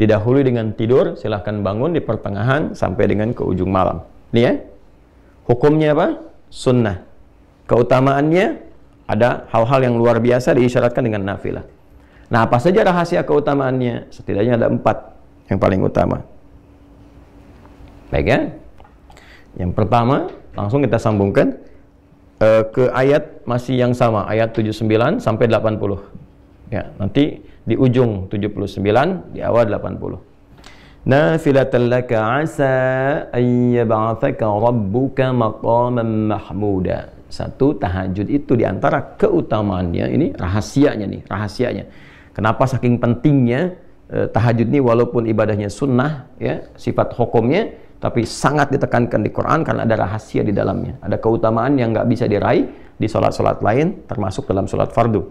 didahului dengan tidur, silahkan bangun di pertengahan sampai dengan ke ujung malam. Ini ya. Hukumnya apa? Sunnah. Keutamaannya ada hal-hal yang luar biasa diisyaratkan dengan nafilah. Nah, apa saja rahasia keutamaannya? Setidaknya ada empat yang paling utama. Baik ya? Yang pertama, langsung kita sambungkan uh, ke ayat masih yang sama, ayat 79 sampai 80. Ya, nanti di ujung 79, di awal 80. nafilatan laka asa أن يبعثك ربك مقاما mahmuda satu tahajud itu diantara keutamaannya ini rahasianya nih rahasianya kenapa saking pentingnya eh, tahajud ini walaupun ibadahnya sunnah ya sifat hukumnya tapi sangat ditekankan di Quran karena ada rahasia di dalamnya. Ada keutamaan yang nggak bisa diraih di sholat-sholat lain, termasuk dalam sholat fardu.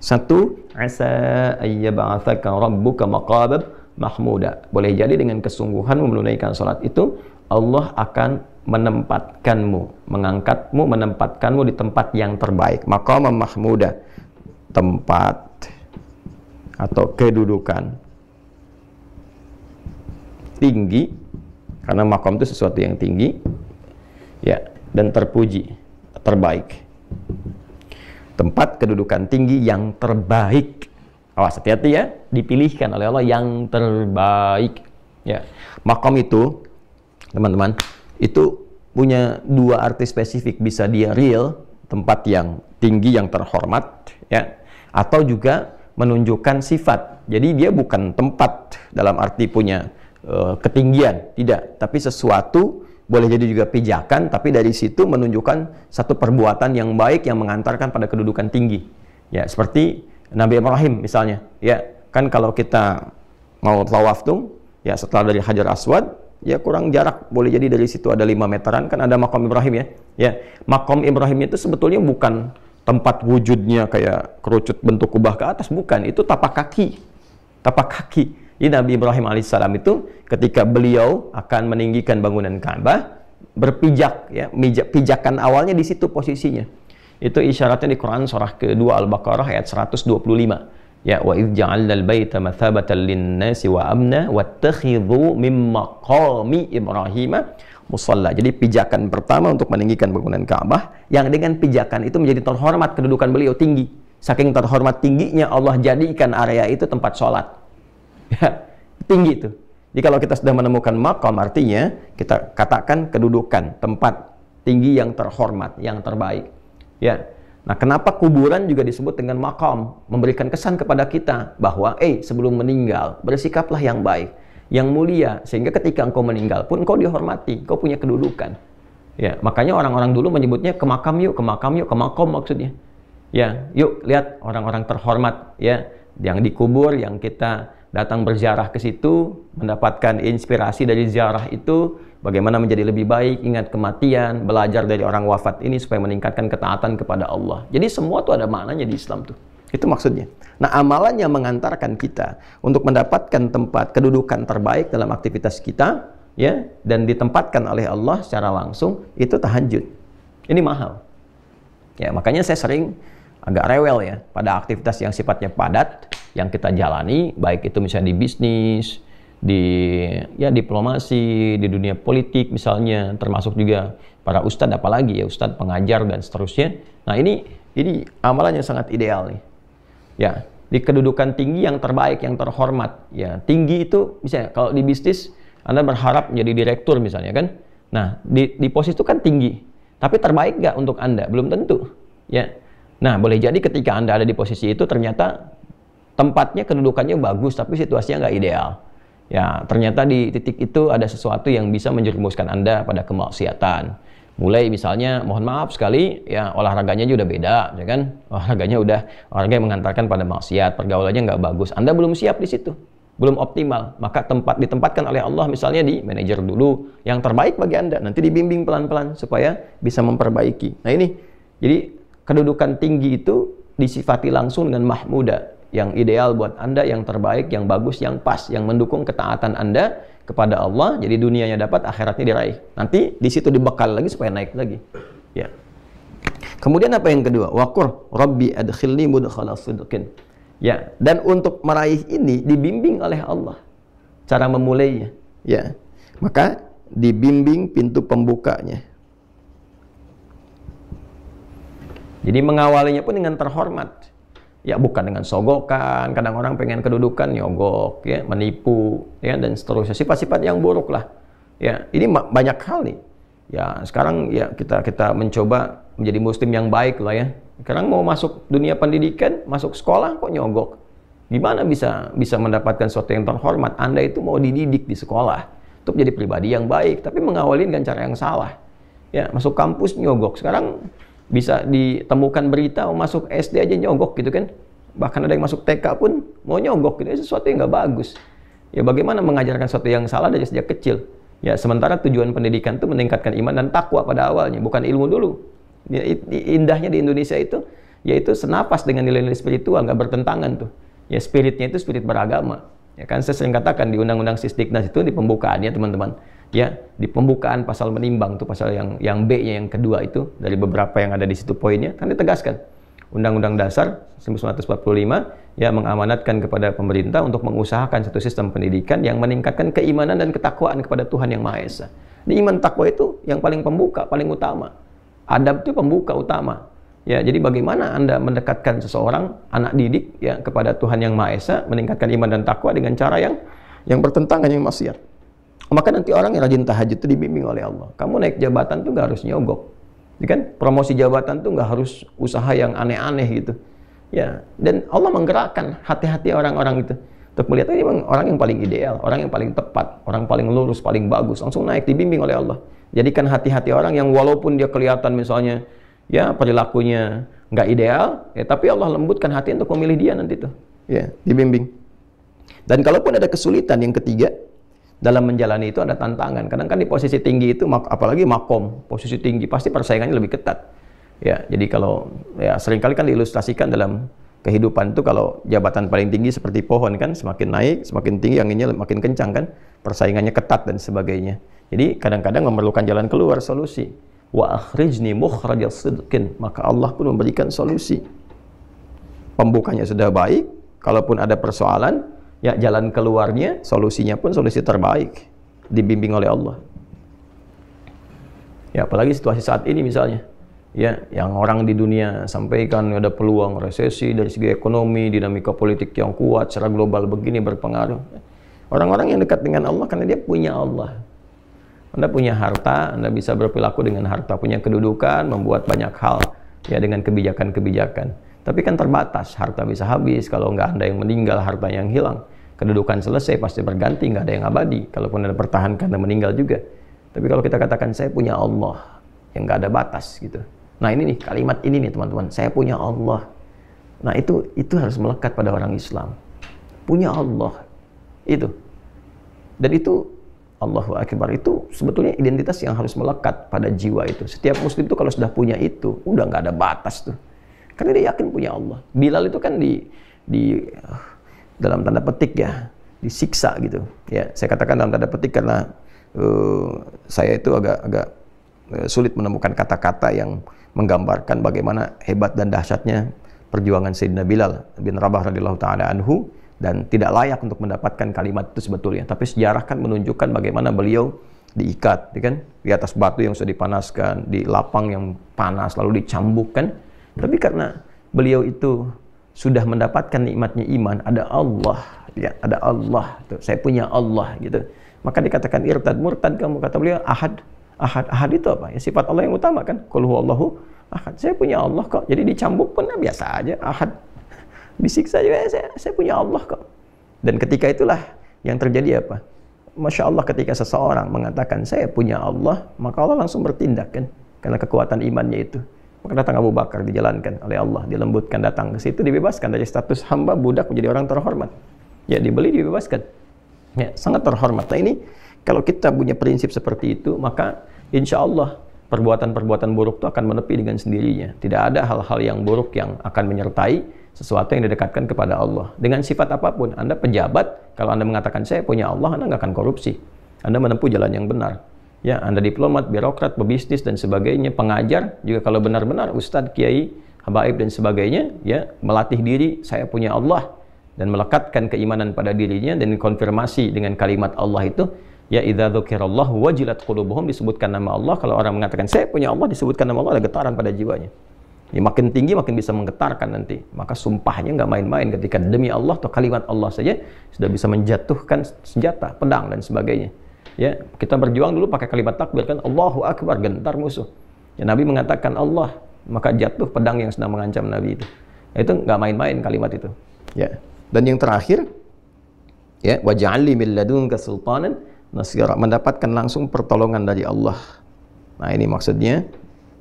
Satu, asa ayyaba'athaka rabbuka maqabab mahmuda. Boleh jadi dengan kesungguhan menunaikan sholat itu, Allah akan menempatkanmu, mengangkatmu, menempatkanmu di tempat yang terbaik. Maqam mahmuda, tempat atau kedudukan tinggi karena makom itu sesuatu yang tinggi ya dan terpuji terbaik tempat kedudukan tinggi yang terbaik awas hati-hati ya dipilihkan oleh Allah yang terbaik ya makom itu teman-teman itu punya dua arti spesifik bisa dia real tempat yang tinggi yang terhormat ya atau juga menunjukkan sifat jadi dia bukan tempat dalam arti punya Eh, ketinggian, tidak. Tapi sesuatu boleh jadi juga pijakan, tapi dari situ menunjukkan satu perbuatan yang baik yang mengantarkan pada kedudukan tinggi. Ya, seperti Nabi Ibrahim misalnya. Ya, kan kalau kita mau tawaf tuh, ya setelah dari Hajar Aswad, ya kurang jarak boleh jadi dari situ ada lima meteran kan ada makom Ibrahim ya ya makom Ibrahim itu sebetulnya bukan tempat wujudnya kayak kerucut bentuk kubah ke atas bukan itu tapak kaki tapak kaki jadi Nabi Ibrahim alaihissalam itu ketika beliau akan meninggikan bangunan Ka'bah berpijak ya mijak, pijakan awalnya di situ posisinya itu isyaratnya di Quran surah ke-2 Al-Baqarah ayat 125 ya wa idh ja'alna al-baita mathabatan lin-nasi wa amna wattakhidhu min maqami Ibrahim musalla. Jadi pijakan pertama untuk meninggikan bangunan Ka'bah yang dengan pijakan itu menjadi terhormat kedudukan beliau tinggi. Saking terhormat tingginya Allah jadikan area itu tempat sholat ya, tinggi itu Jadi kalau kita sudah menemukan makom artinya kita katakan kedudukan, tempat tinggi yang terhormat, yang terbaik. Ya. Nah, kenapa kuburan juga disebut dengan makom? Memberikan kesan kepada kita bahwa eh sebelum meninggal bersikaplah yang baik, yang mulia sehingga ketika engkau meninggal pun engkau dihormati, engkau punya kedudukan. Ya, makanya orang-orang dulu menyebutnya ke makam yuk, ke makam yuk, ke makom maksudnya. Ya, yuk lihat orang-orang terhormat ya yang dikubur yang kita datang berziarah ke situ, mendapatkan inspirasi dari ziarah itu, bagaimana menjadi lebih baik, ingat kematian, belajar dari orang wafat ini supaya meningkatkan ketaatan kepada Allah. Jadi semua itu ada maknanya di Islam tuh. Itu maksudnya. Nah, amalan yang mengantarkan kita untuk mendapatkan tempat kedudukan terbaik dalam aktivitas kita, ya, dan ditempatkan oleh Allah secara langsung itu tahajud. Ini mahal. Ya, makanya saya sering agak rewel ya pada aktivitas yang sifatnya padat yang kita jalani baik itu misalnya di bisnis di ya diplomasi di dunia politik misalnya termasuk juga para ustadz apalagi ya ustadz pengajar dan seterusnya nah ini ini amalan yang sangat ideal nih ya di kedudukan tinggi yang terbaik yang terhormat ya tinggi itu misalnya kalau di bisnis anda berharap menjadi direktur misalnya kan nah di, di posisi itu kan tinggi tapi terbaik nggak untuk anda belum tentu ya Nah, boleh jadi ketika Anda ada di posisi itu ternyata tempatnya kedudukannya bagus tapi situasinya nggak ideal. Ya, ternyata di titik itu ada sesuatu yang bisa menjerumuskan Anda pada kemaksiatan. Mulai misalnya, mohon maaf sekali, ya olahraganya juga udah beda, ya kan? Olahraganya udah olahraga yang mengantarkan pada maksiat, pergaulannya nggak bagus. Anda belum siap di situ, belum optimal. Maka tempat ditempatkan oleh Allah misalnya di manajer dulu yang terbaik bagi Anda. Nanti dibimbing pelan-pelan supaya bisa memperbaiki. Nah ini, jadi kedudukan tinggi itu disifati langsung dengan mahmuda yang ideal buat Anda, yang terbaik, yang bagus, yang pas, yang mendukung ketaatan Anda kepada Allah. Jadi dunianya dapat, akhiratnya diraih. Nanti di situ dibekal lagi supaya naik lagi. Ya. Kemudian apa yang kedua? Wakur Rabbi adkhilni mudkhala Ya, dan untuk meraih ini dibimbing oleh Allah cara memulainya. Ya. Maka dibimbing pintu pembukanya. Jadi mengawalinya pun dengan terhormat. Ya bukan dengan sogokan, kadang orang pengen kedudukan nyogok, ya, menipu, ya dan seterusnya. Sifat-sifat yang buruk lah. Ya, ini banyak hal nih. Ya, sekarang ya kita kita mencoba menjadi muslim yang baik lah ya. Sekarang mau masuk dunia pendidikan, masuk sekolah kok nyogok. Gimana bisa bisa mendapatkan sesuatu yang terhormat? Anda itu mau dididik di sekolah untuk jadi pribadi yang baik, tapi mengawali dengan cara yang salah. Ya, masuk kampus nyogok. Sekarang bisa ditemukan berita mau oh, masuk SD aja nyogok gitu kan bahkan ada yang masuk TK pun mau nyogok gitu sesuatu yang nggak bagus ya bagaimana mengajarkan sesuatu yang salah dari sejak kecil ya sementara tujuan pendidikan itu meningkatkan iman dan takwa pada awalnya bukan ilmu dulu ya, indahnya di Indonesia itu yaitu senapas dengan nilai-nilai spiritual nggak bertentangan tuh ya spiritnya itu spirit beragama ya kan saya sering katakan di undang-undang sisdiknas itu di pembukaannya teman-teman ya di pembukaan pasal menimbang tuh pasal yang yang B-nya yang kedua itu dari beberapa yang ada di situ poinnya kan ditegaskan Undang-Undang Dasar 1945 ya mengamanatkan kepada pemerintah untuk mengusahakan satu sistem pendidikan yang meningkatkan keimanan dan ketakwaan kepada Tuhan Yang Maha Esa. Di iman takwa itu yang paling pembuka, paling utama. Adab itu pembuka utama. Ya, jadi bagaimana Anda mendekatkan seseorang anak didik ya kepada Tuhan Yang Maha Esa, meningkatkan iman dan takwa dengan cara yang yang bertentangan yang maksiat. Maka nanti orang yang rajin tahajud itu dibimbing oleh Allah. Kamu naik jabatan tuh nggak harus nyogok, ya kan? Promosi jabatan tuh nggak harus usaha yang aneh-aneh gitu. Ya, dan Allah menggerakkan hati-hati orang-orang itu untuk melihat oh, ini memang orang yang paling ideal, orang yang paling tepat, orang paling lurus, paling bagus. Langsung naik dibimbing oleh Allah. Jadikan hati-hati orang yang walaupun dia kelihatan misalnya ya perilakunya nggak ideal, ya tapi Allah lembutkan hati untuk memilih dia nanti tuh. Ya, dibimbing. Dan kalaupun ada kesulitan yang ketiga, dalam menjalani itu ada tantangan. Kadang kan di posisi tinggi itu apalagi makom, posisi tinggi pasti persaingannya lebih ketat. Ya, jadi kalau ya seringkali kan diilustrasikan dalam kehidupan itu kalau jabatan paling tinggi seperti pohon kan semakin naik, semakin tinggi anginnya makin kencang kan, persaingannya ketat dan sebagainya. Jadi kadang-kadang memerlukan jalan keluar solusi. Wa akhrijni mukhrajal sidqin, maka Allah pun memberikan solusi. Pembukanya sudah baik, kalaupun ada persoalan, ya jalan keluarnya solusinya pun solusi terbaik dibimbing oleh Allah ya apalagi situasi saat ini misalnya ya yang orang di dunia sampaikan ada peluang resesi dari segi ekonomi dinamika politik yang kuat secara global begini berpengaruh orang-orang yang dekat dengan Allah karena dia punya Allah anda punya harta, Anda bisa berperilaku dengan harta, punya kedudukan, membuat banyak hal ya dengan kebijakan-kebijakan. Tapi kan terbatas, harta bisa habis, kalau nggak ada yang meninggal, harta yang hilang. Kedudukan selesai, pasti berganti, nggak ada yang abadi. Kalaupun ada pertahan karena meninggal juga. Tapi kalau kita katakan, saya punya Allah, yang nggak ada batas gitu. Nah ini nih, kalimat ini nih teman-teman, saya punya Allah. Nah itu itu harus melekat pada orang Islam. Punya Allah, itu. Dan itu Allahu Akbar itu sebetulnya identitas yang harus melekat pada jiwa itu. Setiap muslim itu kalau sudah punya itu, udah nggak ada batas tuh. Karena dia yakin punya Allah. Bilal itu kan di di dalam tanda petik ya, disiksa gitu. Ya, saya katakan dalam tanda petik karena uh, saya itu agak agak eh, sulit menemukan kata-kata yang menggambarkan bagaimana hebat dan dahsyatnya perjuangan Sayyidina Bilal bin Rabah radhiyallahu taala anhu dan tidak layak untuk mendapatkan kalimat itu sebetulnya. Tapi sejarah kan menunjukkan bagaimana beliau diikat, ya kan? Di atas batu yang sudah dipanaskan, di lapang yang panas lalu dicambuk kan? Tapi karena beliau itu sudah mendapatkan nikmatnya iman, ada Allah, ya, ada Allah, tuh, saya punya Allah gitu. Maka dikatakan irtad murtad kamu kata beliau ahad. Ahad ahad itu apa? Ya sifat Allah yang utama kan. Qul Allahu ahad. Saya punya Allah kok. Jadi dicambuk pun nah, biasa aja ahad. Disiksa juga ya, saya, saya punya Allah kok. Dan ketika itulah yang terjadi apa? Masya Allah ketika seseorang mengatakan saya punya Allah, maka Allah langsung bertindak kan karena kekuatan imannya itu. Maka datang Abu Bakar dijalankan oleh Allah, dilembutkan datang ke situ dibebaskan dari status hamba budak menjadi orang terhormat. Ya dibeli dibebaskan. Ya, sangat terhormat. Nah ini kalau kita punya prinsip seperti itu, maka insya Allah perbuatan-perbuatan buruk itu akan menepi dengan sendirinya. Tidak ada hal-hal yang buruk yang akan menyertai sesuatu yang didekatkan kepada Allah. Dengan sifat apapun, Anda pejabat, kalau Anda mengatakan saya punya Allah, Anda nggak akan korupsi. Anda menempuh jalan yang benar ya Anda diplomat, birokrat, pebisnis dan sebagainya, pengajar juga kalau benar-benar ustadz, kiai, habaib dan sebagainya ya melatih diri saya punya Allah dan melekatkan keimanan pada dirinya dan konfirmasi dengan kalimat Allah itu ya idza dzukirallahu wajilat qulubuhum disebutkan nama Allah kalau orang mengatakan saya punya Allah disebutkan nama Allah ada getaran pada jiwanya ya makin tinggi makin bisa menggetarkan nanti maka sumpahnya nggak main-main ketika demi Allah atau kalimat Allah saja sudah bisa menjatuhkan senjata pedang dan sebagainya Ya, kita berjuang dulu pakai kalimat takbir kan Allahu Akbar gentar musuh. Ya, Nabi mengatakan Allah maka jatuh pedang yang sedang mengancam Nabi itu. Ya, itu nggak main-main kalimat itu. Ya. Dan yang terakhir ya wajah Ali kesultanan kesultanan nasira mendapatkan langsung pertolongan dari Allah. Nah, ini maksudnya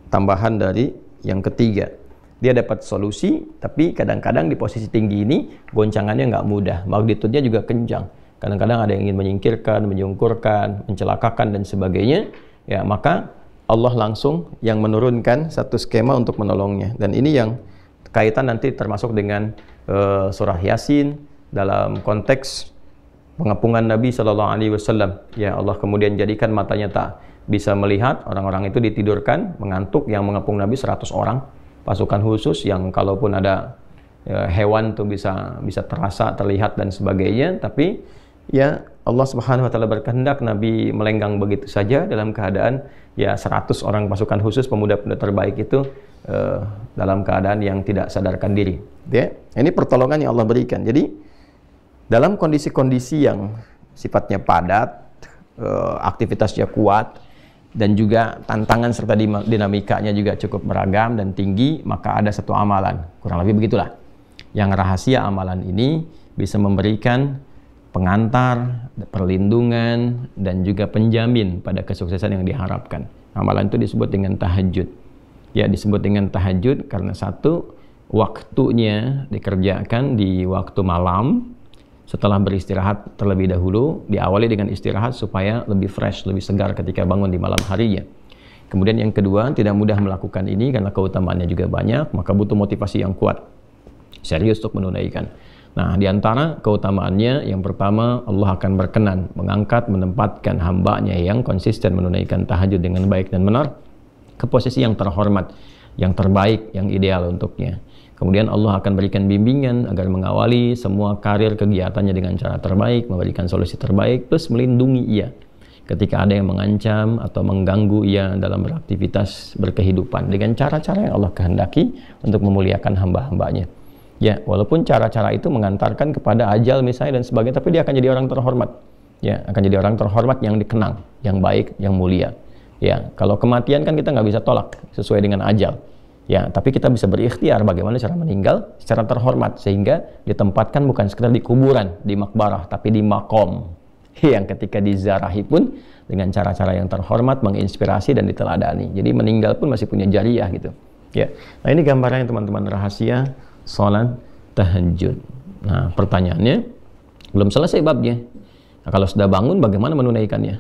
tambahan dari yang ketiga. Dia dapat solusi, tapi kadang-kadang di posisi tinggi ini goncangannya nggak mudah, magnitudenya juga kencang kadang-kadang ada yang ingin menyingkirkan, menyungkurkan, mencelakakan dan sebagainya, ya maka Allah langsung yang menurunkan satu skema untuk menolongnya. Dan ini yang kaitan nanti termasuk dengan uh, surah Yasin dalam konteks pengepungan Nabi Shallallahu Alaihi Wasallam. Ya Allah kemudian jadikan matanya tak bisa melihat orang-orang itu ditidurkan mengantuk yang mengepung Nabi 100 orang pasukan khusus yang kalaupun ada eh, hewan tuh bisa bisa terasa terlihat dan sebagainya tapi ya Allah Subhanahu wa taala berkehendak Nabi melenggang begitu saja dalam keadaan ya 100 orang pasukan khusus pemuda-pemuda terbaik itu uh, dalam keadaan yang tidak sadarkan diri. Ya. Ini pertolongan yang Allah berikan. Jadi dalam kondisi-kondisi yang sifatnya padat, uh, aktivitasnya kuat dan juga tantangan serta dinamikanya juga cukup beragam dan tinggi, maka ada satu amalan. Kurang lebih begitulah. Yang rahasia amalan ini bisa memberikan pengantar, perlindungan, dan juga penjamin pada kesuksesan yang diharapkan. Amalan itu disebut dengan tahajud. Ya, disebut dengan tahajud karena satu, waktunya dikerjakan di waktu malam setelah beristirahat terlebih dahulu, diawali dengan istirahat supaya lebih fresh, lebih segar ketika bangun di malam harinya. Kemudian yang kedua, tidak mudah melakukan ini karena keutamaannya juga banyak, maka butuh motivasi yang kuat. Serius untuk menunaikan. Nah, di antara keutamaannya yang pertama Allah akan berkenan mengangkat menempatkan hambanya yang konsisten menunaikan tahajud dengan baik dan benar ke posisi yang terhormat, yang terbaik, yang ideal untuknya. Kemudian Allah akan berikan bimbingan agar mengawali semua karir kegiatannya dengan cara terbaik, memberikan solusi terbaik, plus melindungi ia ketika ada yang mengancam atau mengganggu ia dalam beraktivitas berkehidupan dengan cara-cara yang Allah kehendaki untuk memuliakan hamba-hambanya. Ya, walaupun cara-cara itu mengantarkan kepada ajal misalnya dan sebagainya, tapi dia akan jadi orang terhormat. Ya, akan jadi orang terhormat yang dikenang, yang baik, yang mulia. Ya, kalau kematian kan kita nggak bisa tolak sesuai dengan ajal. Ya, tapi kita bisa berikhtiar bagaimana cara meninggal secara terhormat sehingga ditempatkan bukan sekedar di kuburan, di makbarah, tapi di makom yang ketika dizarahi pun dengan cara-cara yang terhormat menginspirasi dan diteladani. Jadi meninggal pun masih punya jariah gitu. Ya. Nah, ini yang teman-teman rahasia salat tahajud. Nah, pertanyaannya belum selesai babnya. Nah, kalau sudah bangun bagaimana menunaikannya?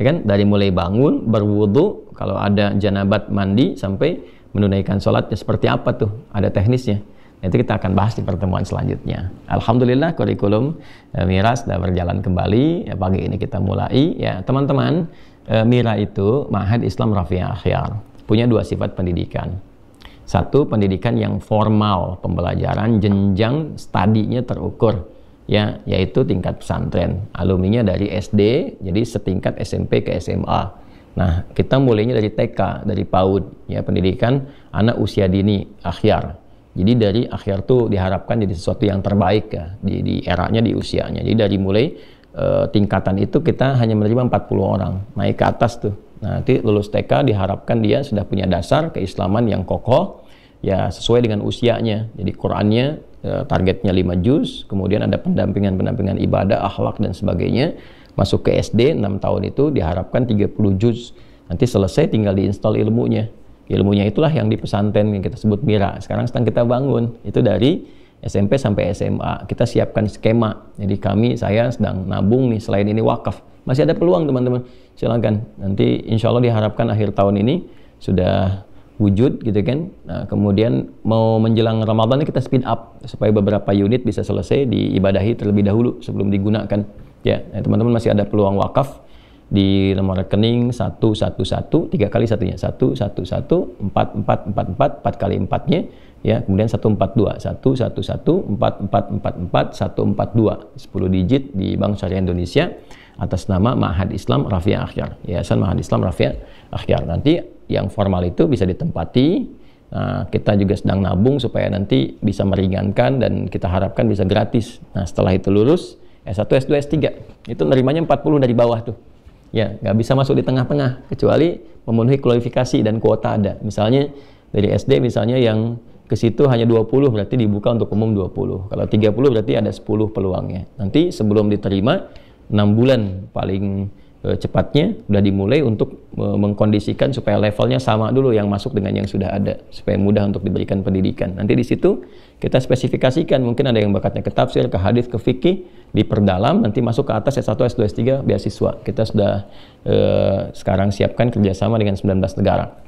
Ya kan? Dari mulai bangun, berwudu, kalau ada janabat mandi sampai menunaikan solatnya seperti apa tuh? Ada teknisnya. Nanti kita akan bahas di pertemuan selanjutnya. Alhamdulillah kurikulum e, eh, Mira sudah berjalan kembali. Ya, pagi ini kita mulai. Ya teman-teman, e, eh, Mira itu Ma'had Islam Rafi'ah Akhyar. Punya dua sifat pendidikan satu, pendidikan yang formal, pembelajaran jenjang studinya terukur, ya, yaitu tingkat pesantren. Alumninya dari SD, jadi setingkat SMP ke SMA. Nah, kita mulainya dari TK, dari PAUD, ya, pendidikan anak usia dini, akhir Jadi dari akhir tuh diharapkan jadi sesuatu yang terbaik ya, di, di eranya, di usianya. Jadi dari mulai e, tingkatan itu kita hanya menerima 40 orang, naik ke atas tuh. Nah, nanti lulus TK diharapkan dia sudah punya dasar keislaman yang kokoh, ya sesuai dengan usianya. Jadi Qurannya eh, targetnya 5 juz, kemudian ada pendampingan-pendampingan ibadah, akhlak dan sebagainya. Masuk ke SD 6 tahun itu diharapkan 30 juz. Nanti selesai tinggal diinstal ilmunya. Ilmunya itulah yang di pesantren yang kita sebut mira. Sekarang sedang kita bangun. Itu dari SMP sampai SMA kita siapkan skema jadi kami saya sedang nabung nih selain ini wakaf masih ada peluang teman-teman silahkan nanti insya Allah diharapkan akhir tahun ini sudah wujud gitu kan. Nah, kemudian mau menjelang Ramadan kita speed up supaya beberapa unit bisa selesai diibadahi terlebih dahulu sebelum digunakan. Ya, teman nah, teman-teman masih ada peluang wakaf di nomor rekening 111 tiga kali satunya 111 4444 4 kali empatnya ya kemudian 142 111 4444 142 10 digit di Bank Syariah Indonesia atas nama Ma'had Islam Rafia Akhyar Yayasan Ma'had Islam Rafia Akhyar nanti yang formal itu bisa ditempati. Nah, kita juga sedang nabung supaya nanti bisa meringankan dan kita harapkan bisa gratis. Nah, setelah itu lulus S1, S2, S3. Itu nerimanya 40 dari bawah tuh. Ya, nggak bisa masuk di tengah-tengah kecuali memenuhi kualifikasi dan kuota ada. Misalnya dari SD misalnya yang ke situ hanya 20 berarti dibuka untuk umum 20. Kalau 30 berarti ada 10 peluangnya. Nanti sebelum diterima 6 bulan paling Eh, cepatnya sudah dimulai untuk eh, mengkondisikan supaya levelnya sama dulu yang masuk dengan yang sudah ada supaya mudah untuk diberikan pendidikan. Nanti di situ kita spesifikasikan mungkin ada yang bakatnya ke tafsir, ke hadis, ke fikih diperdalam nanti masuk ke atas S1, S2, S3 beasiswa. Kita sudah eh, sekarang siapkan kerjasama dengan 19 negara.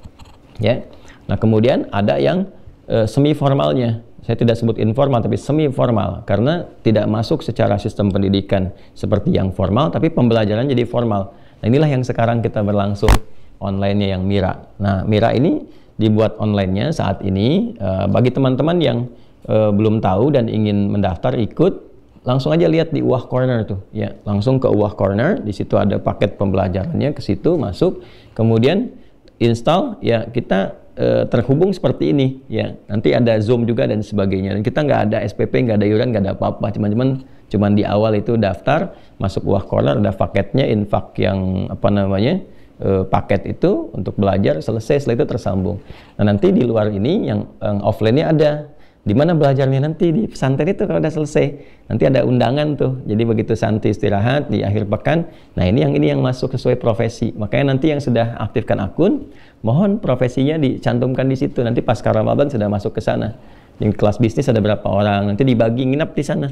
Ya. Nah, kemudian ada yang eh, semi formalnya saya tidak sebut informal tapi semi formal karena tidak masuk secara sistem pendidikan seperti yang formal tapi pembelajaran jadi formal. Nah, inilah yang sekarang kita berlangsung online-nya yang Mira. Nah, Mira ini dibuat online-nya saat ini uh, bagi teman-teman yang uh, belum tahu dan ingin mendaftar ikut langsung aja lihat di Uah Corner tuh ya langsung ke Uah Corner di situ ada paket pembelajarannya ke situ masuk kemudian install ya kita Eh, terhubung seperti ini ya nanti ada zoom juga dan sebagainya dan kita nggak ada SPP nggak ada iuran nggak ada apa-apa cuman-cuman cuman di awal itu daftar masuk uah corner ada paketnya infak yang apa namanya e, paket itu untuk belajar selesai setelah itu tersambung nah nanti di luar ini yang, yang offline-nya ada di mana belajarnya nanti di pesantren itu kalau udah selesai nanti ada undangan tuh jadi begitu santri istirahat di akhir pekan nah ini yang ini yang masuk sesuai profesi makanya nanti yang sudah aktifkan akun mohon profesinya dicantumkan di situ nanti pas karamaban sudah masuk ke sana yang kelas bisnis ada berapa orang nanti dibagi nginap di sana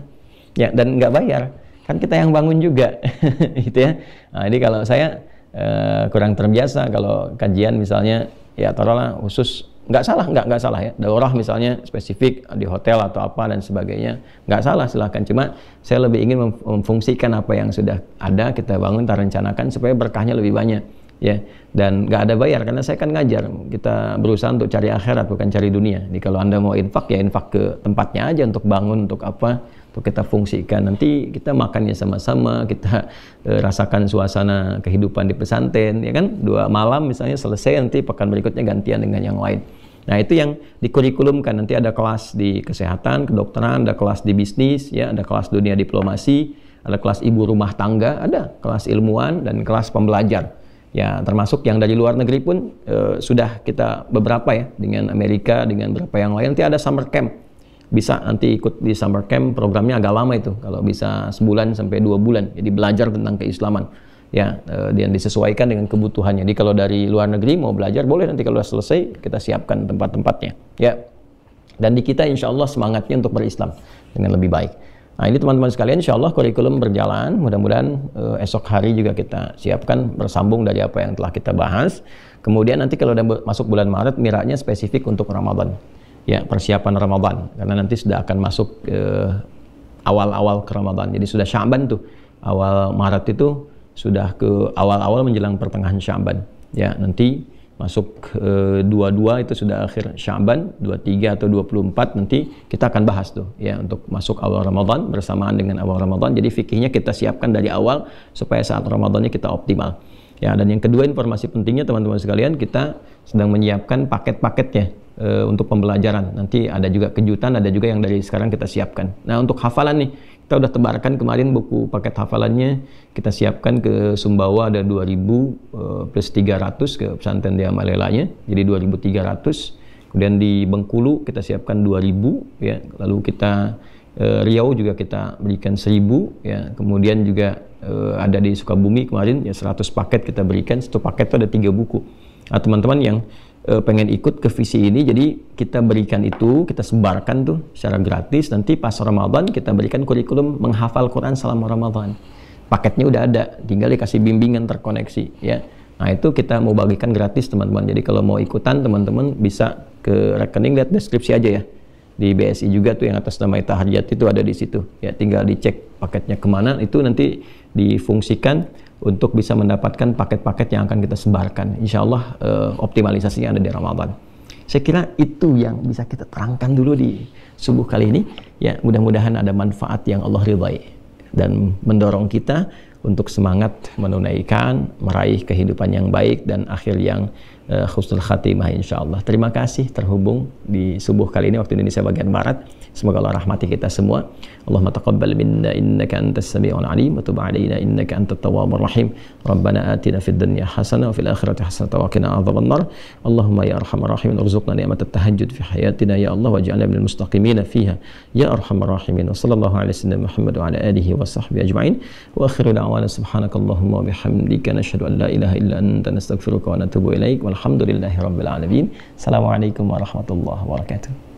ya dan nggak bayar kan kita yang bangun juga gitu ya nah, jadi kalau saya eh, kurang terbiasa kalau kajian misalnya ya tolonglah khusus nggak salah nggak nggak salah ya daurah misalnya spesifik di hotel atau apa dan sebagainya nggak salah silahkan cuma saya lebih ingin memfungsikan apa yang sudah ada kita bangun kita rencanakan supaya berkahnya lebih banyak ya dan nggak ada bayar karena saya kan ngajar kita berusaha untuk cari akhirat bukan cari dunia jadi kalau anda mau infak ya infak ke tempatnya aja untuk bangun untuk apa untuk kita fungsikan nanti kita makannya sama-sama kita e, rasakan suasana kehidupan di pesantren ya kan dua malam misalnya selesai nanti pekan berikutnya gantian dengan yang lain Nah, itu yang dikurikulumkan nanti ada kelas di kesehatan, kedokteran, ada kelas di bisnis, ya, ada kelas dunia diplomasi, ada kelas ibu rumah tangga, ada kelas ilmuwan dan kelas pembelajar. Ya, termasuk yang dari luar negeri pun e, sudah kita beberapa ya dengan Amerika, dengan beberapa yang lain nanti ada summer camp. Bisa nanti ikut di summer camp, programnya agak lama itu, kalau bisa sebulan sampai dua bulan. Jadi belajar tentang keislaman ya eh, dan disesuaikan dengan kebutuhannya. Jadi kalau dari luar negeri mau belajar boleh nanti kalau sudah selesai kita siapkan tempat-tempatnya ya. Dan di kita insya Allah semangatnya untuk berislam dengan lebih baik. Nah ini teman-teman sekalian insya Allah kurikulum berjalan mudah-mudahan eh, esok hari juga kita siapkan bersambung dari apa yang telah kita bahas. Kemudian nanti kalau udah masuk bulan Maret miraknya spesifik untuk Ramadan ya persiapan Ramadan karena nanti sudah akan masuk eh, awal-awal eh, ke Ramadan jadi sudah Syaban tuh awal Maret itu sudah ke awal-awal menjelang pertengahan Syaban. Ya, nanti masuk e, 22 itu sudah akhir Syaban, 23 atau 24 nanti kita akan bahas tuh ya untuk masuk awal Ramadan bersamaan dengan awal Ramadan. Jadi fikihnya kita siapkan dari awal supaya saat Ramadannya kita optimal. Ya, dan yang kedua informasi pentingnya teman-teman sekalian kita sedang menyiapkan paket-paketnya e, untuk pembelajaran. Nanti ada juga kejutan, ada juga yang dari sekarang kita siapkan. Nah, untuk hafalan nih kita sudah tebarkan kemarin buku paket hafalannya, kita siapkan ke Sumbawa ada 2000 eh, plus 300 ke pesantren di Amalelanya, jadi 2300. Kemudian di Bengkulu kita siapkan 2000 ya. Lalu kita e, Riau juga kita berikan 1000 ya. Kemudian juga e, ada di Sukabumi kemarin ya 100 paket kita berikan, satu paket itu ada tiga buku. teman nah, teman-teman yang e, pengen ikut ke visi ini jadi kita berikan itu kita sebarkan tuh secara gratis nanti pas Ramadan kita berikan kurikulum menghafal Quran selama Ramadan paketnya udah ada tinggal dikasih bimbingan terkoneksi ya nah itu kita mau bagikan gratis teman-teman jadi kalau mau ikutan teman-teman bisa ke rekening lihat deskripsi aja ya di BSI juga tuh yang atas nama Ita Harjati itu ada di situ ya tinggal dicek paketnya kemana itu nanti difungsikan untuk bisa mendapatkan paket-paket yang akan kita sebarkan. Insya Allah uh, eh, optimalisasinya ada di Ramadan. Saya kira itu yang bisa kita terangkan dulu di subuh kali ini. Ya, mudah-mudahan ada manfaat yang Allah ridhai dan mendorong kita untuk semangat menunaikan, meraih kehidupan yang baik dan akhir yang uh, eh, khusnul khatimah insya Allah. Terima kasih terhubung di subuh kali ini waktu Indonesia bagian Barat. Semoga Allah rahmati kita semua. Allahumma taqabbal minna innaka antas samiul alim wa tub alaina innaka antat tawwabur rahim. Rabbana atina fid dunya hasanah wa fil akhirati hasanah wa qina adhaban nar. Allahumma ya arhamar rahimin irzuqna ni'mat at-tahajjud fi hayatina ya Allah waj'alna minal mustaqimin fiha ya arhamar rahimin. Wa sallallahu ala sayyidina Muhammad wa ala alihi wa sahbihi ajma'in. Wa akhiru da'wana subhanakallahumma wa bihamdika nashhadu an la ilaha illa anta nastaghfiruka wa natubu ilaik. Walhamdulillahi rabbil alamin. Assalamualaikum warahmatullahi wabarakatuh.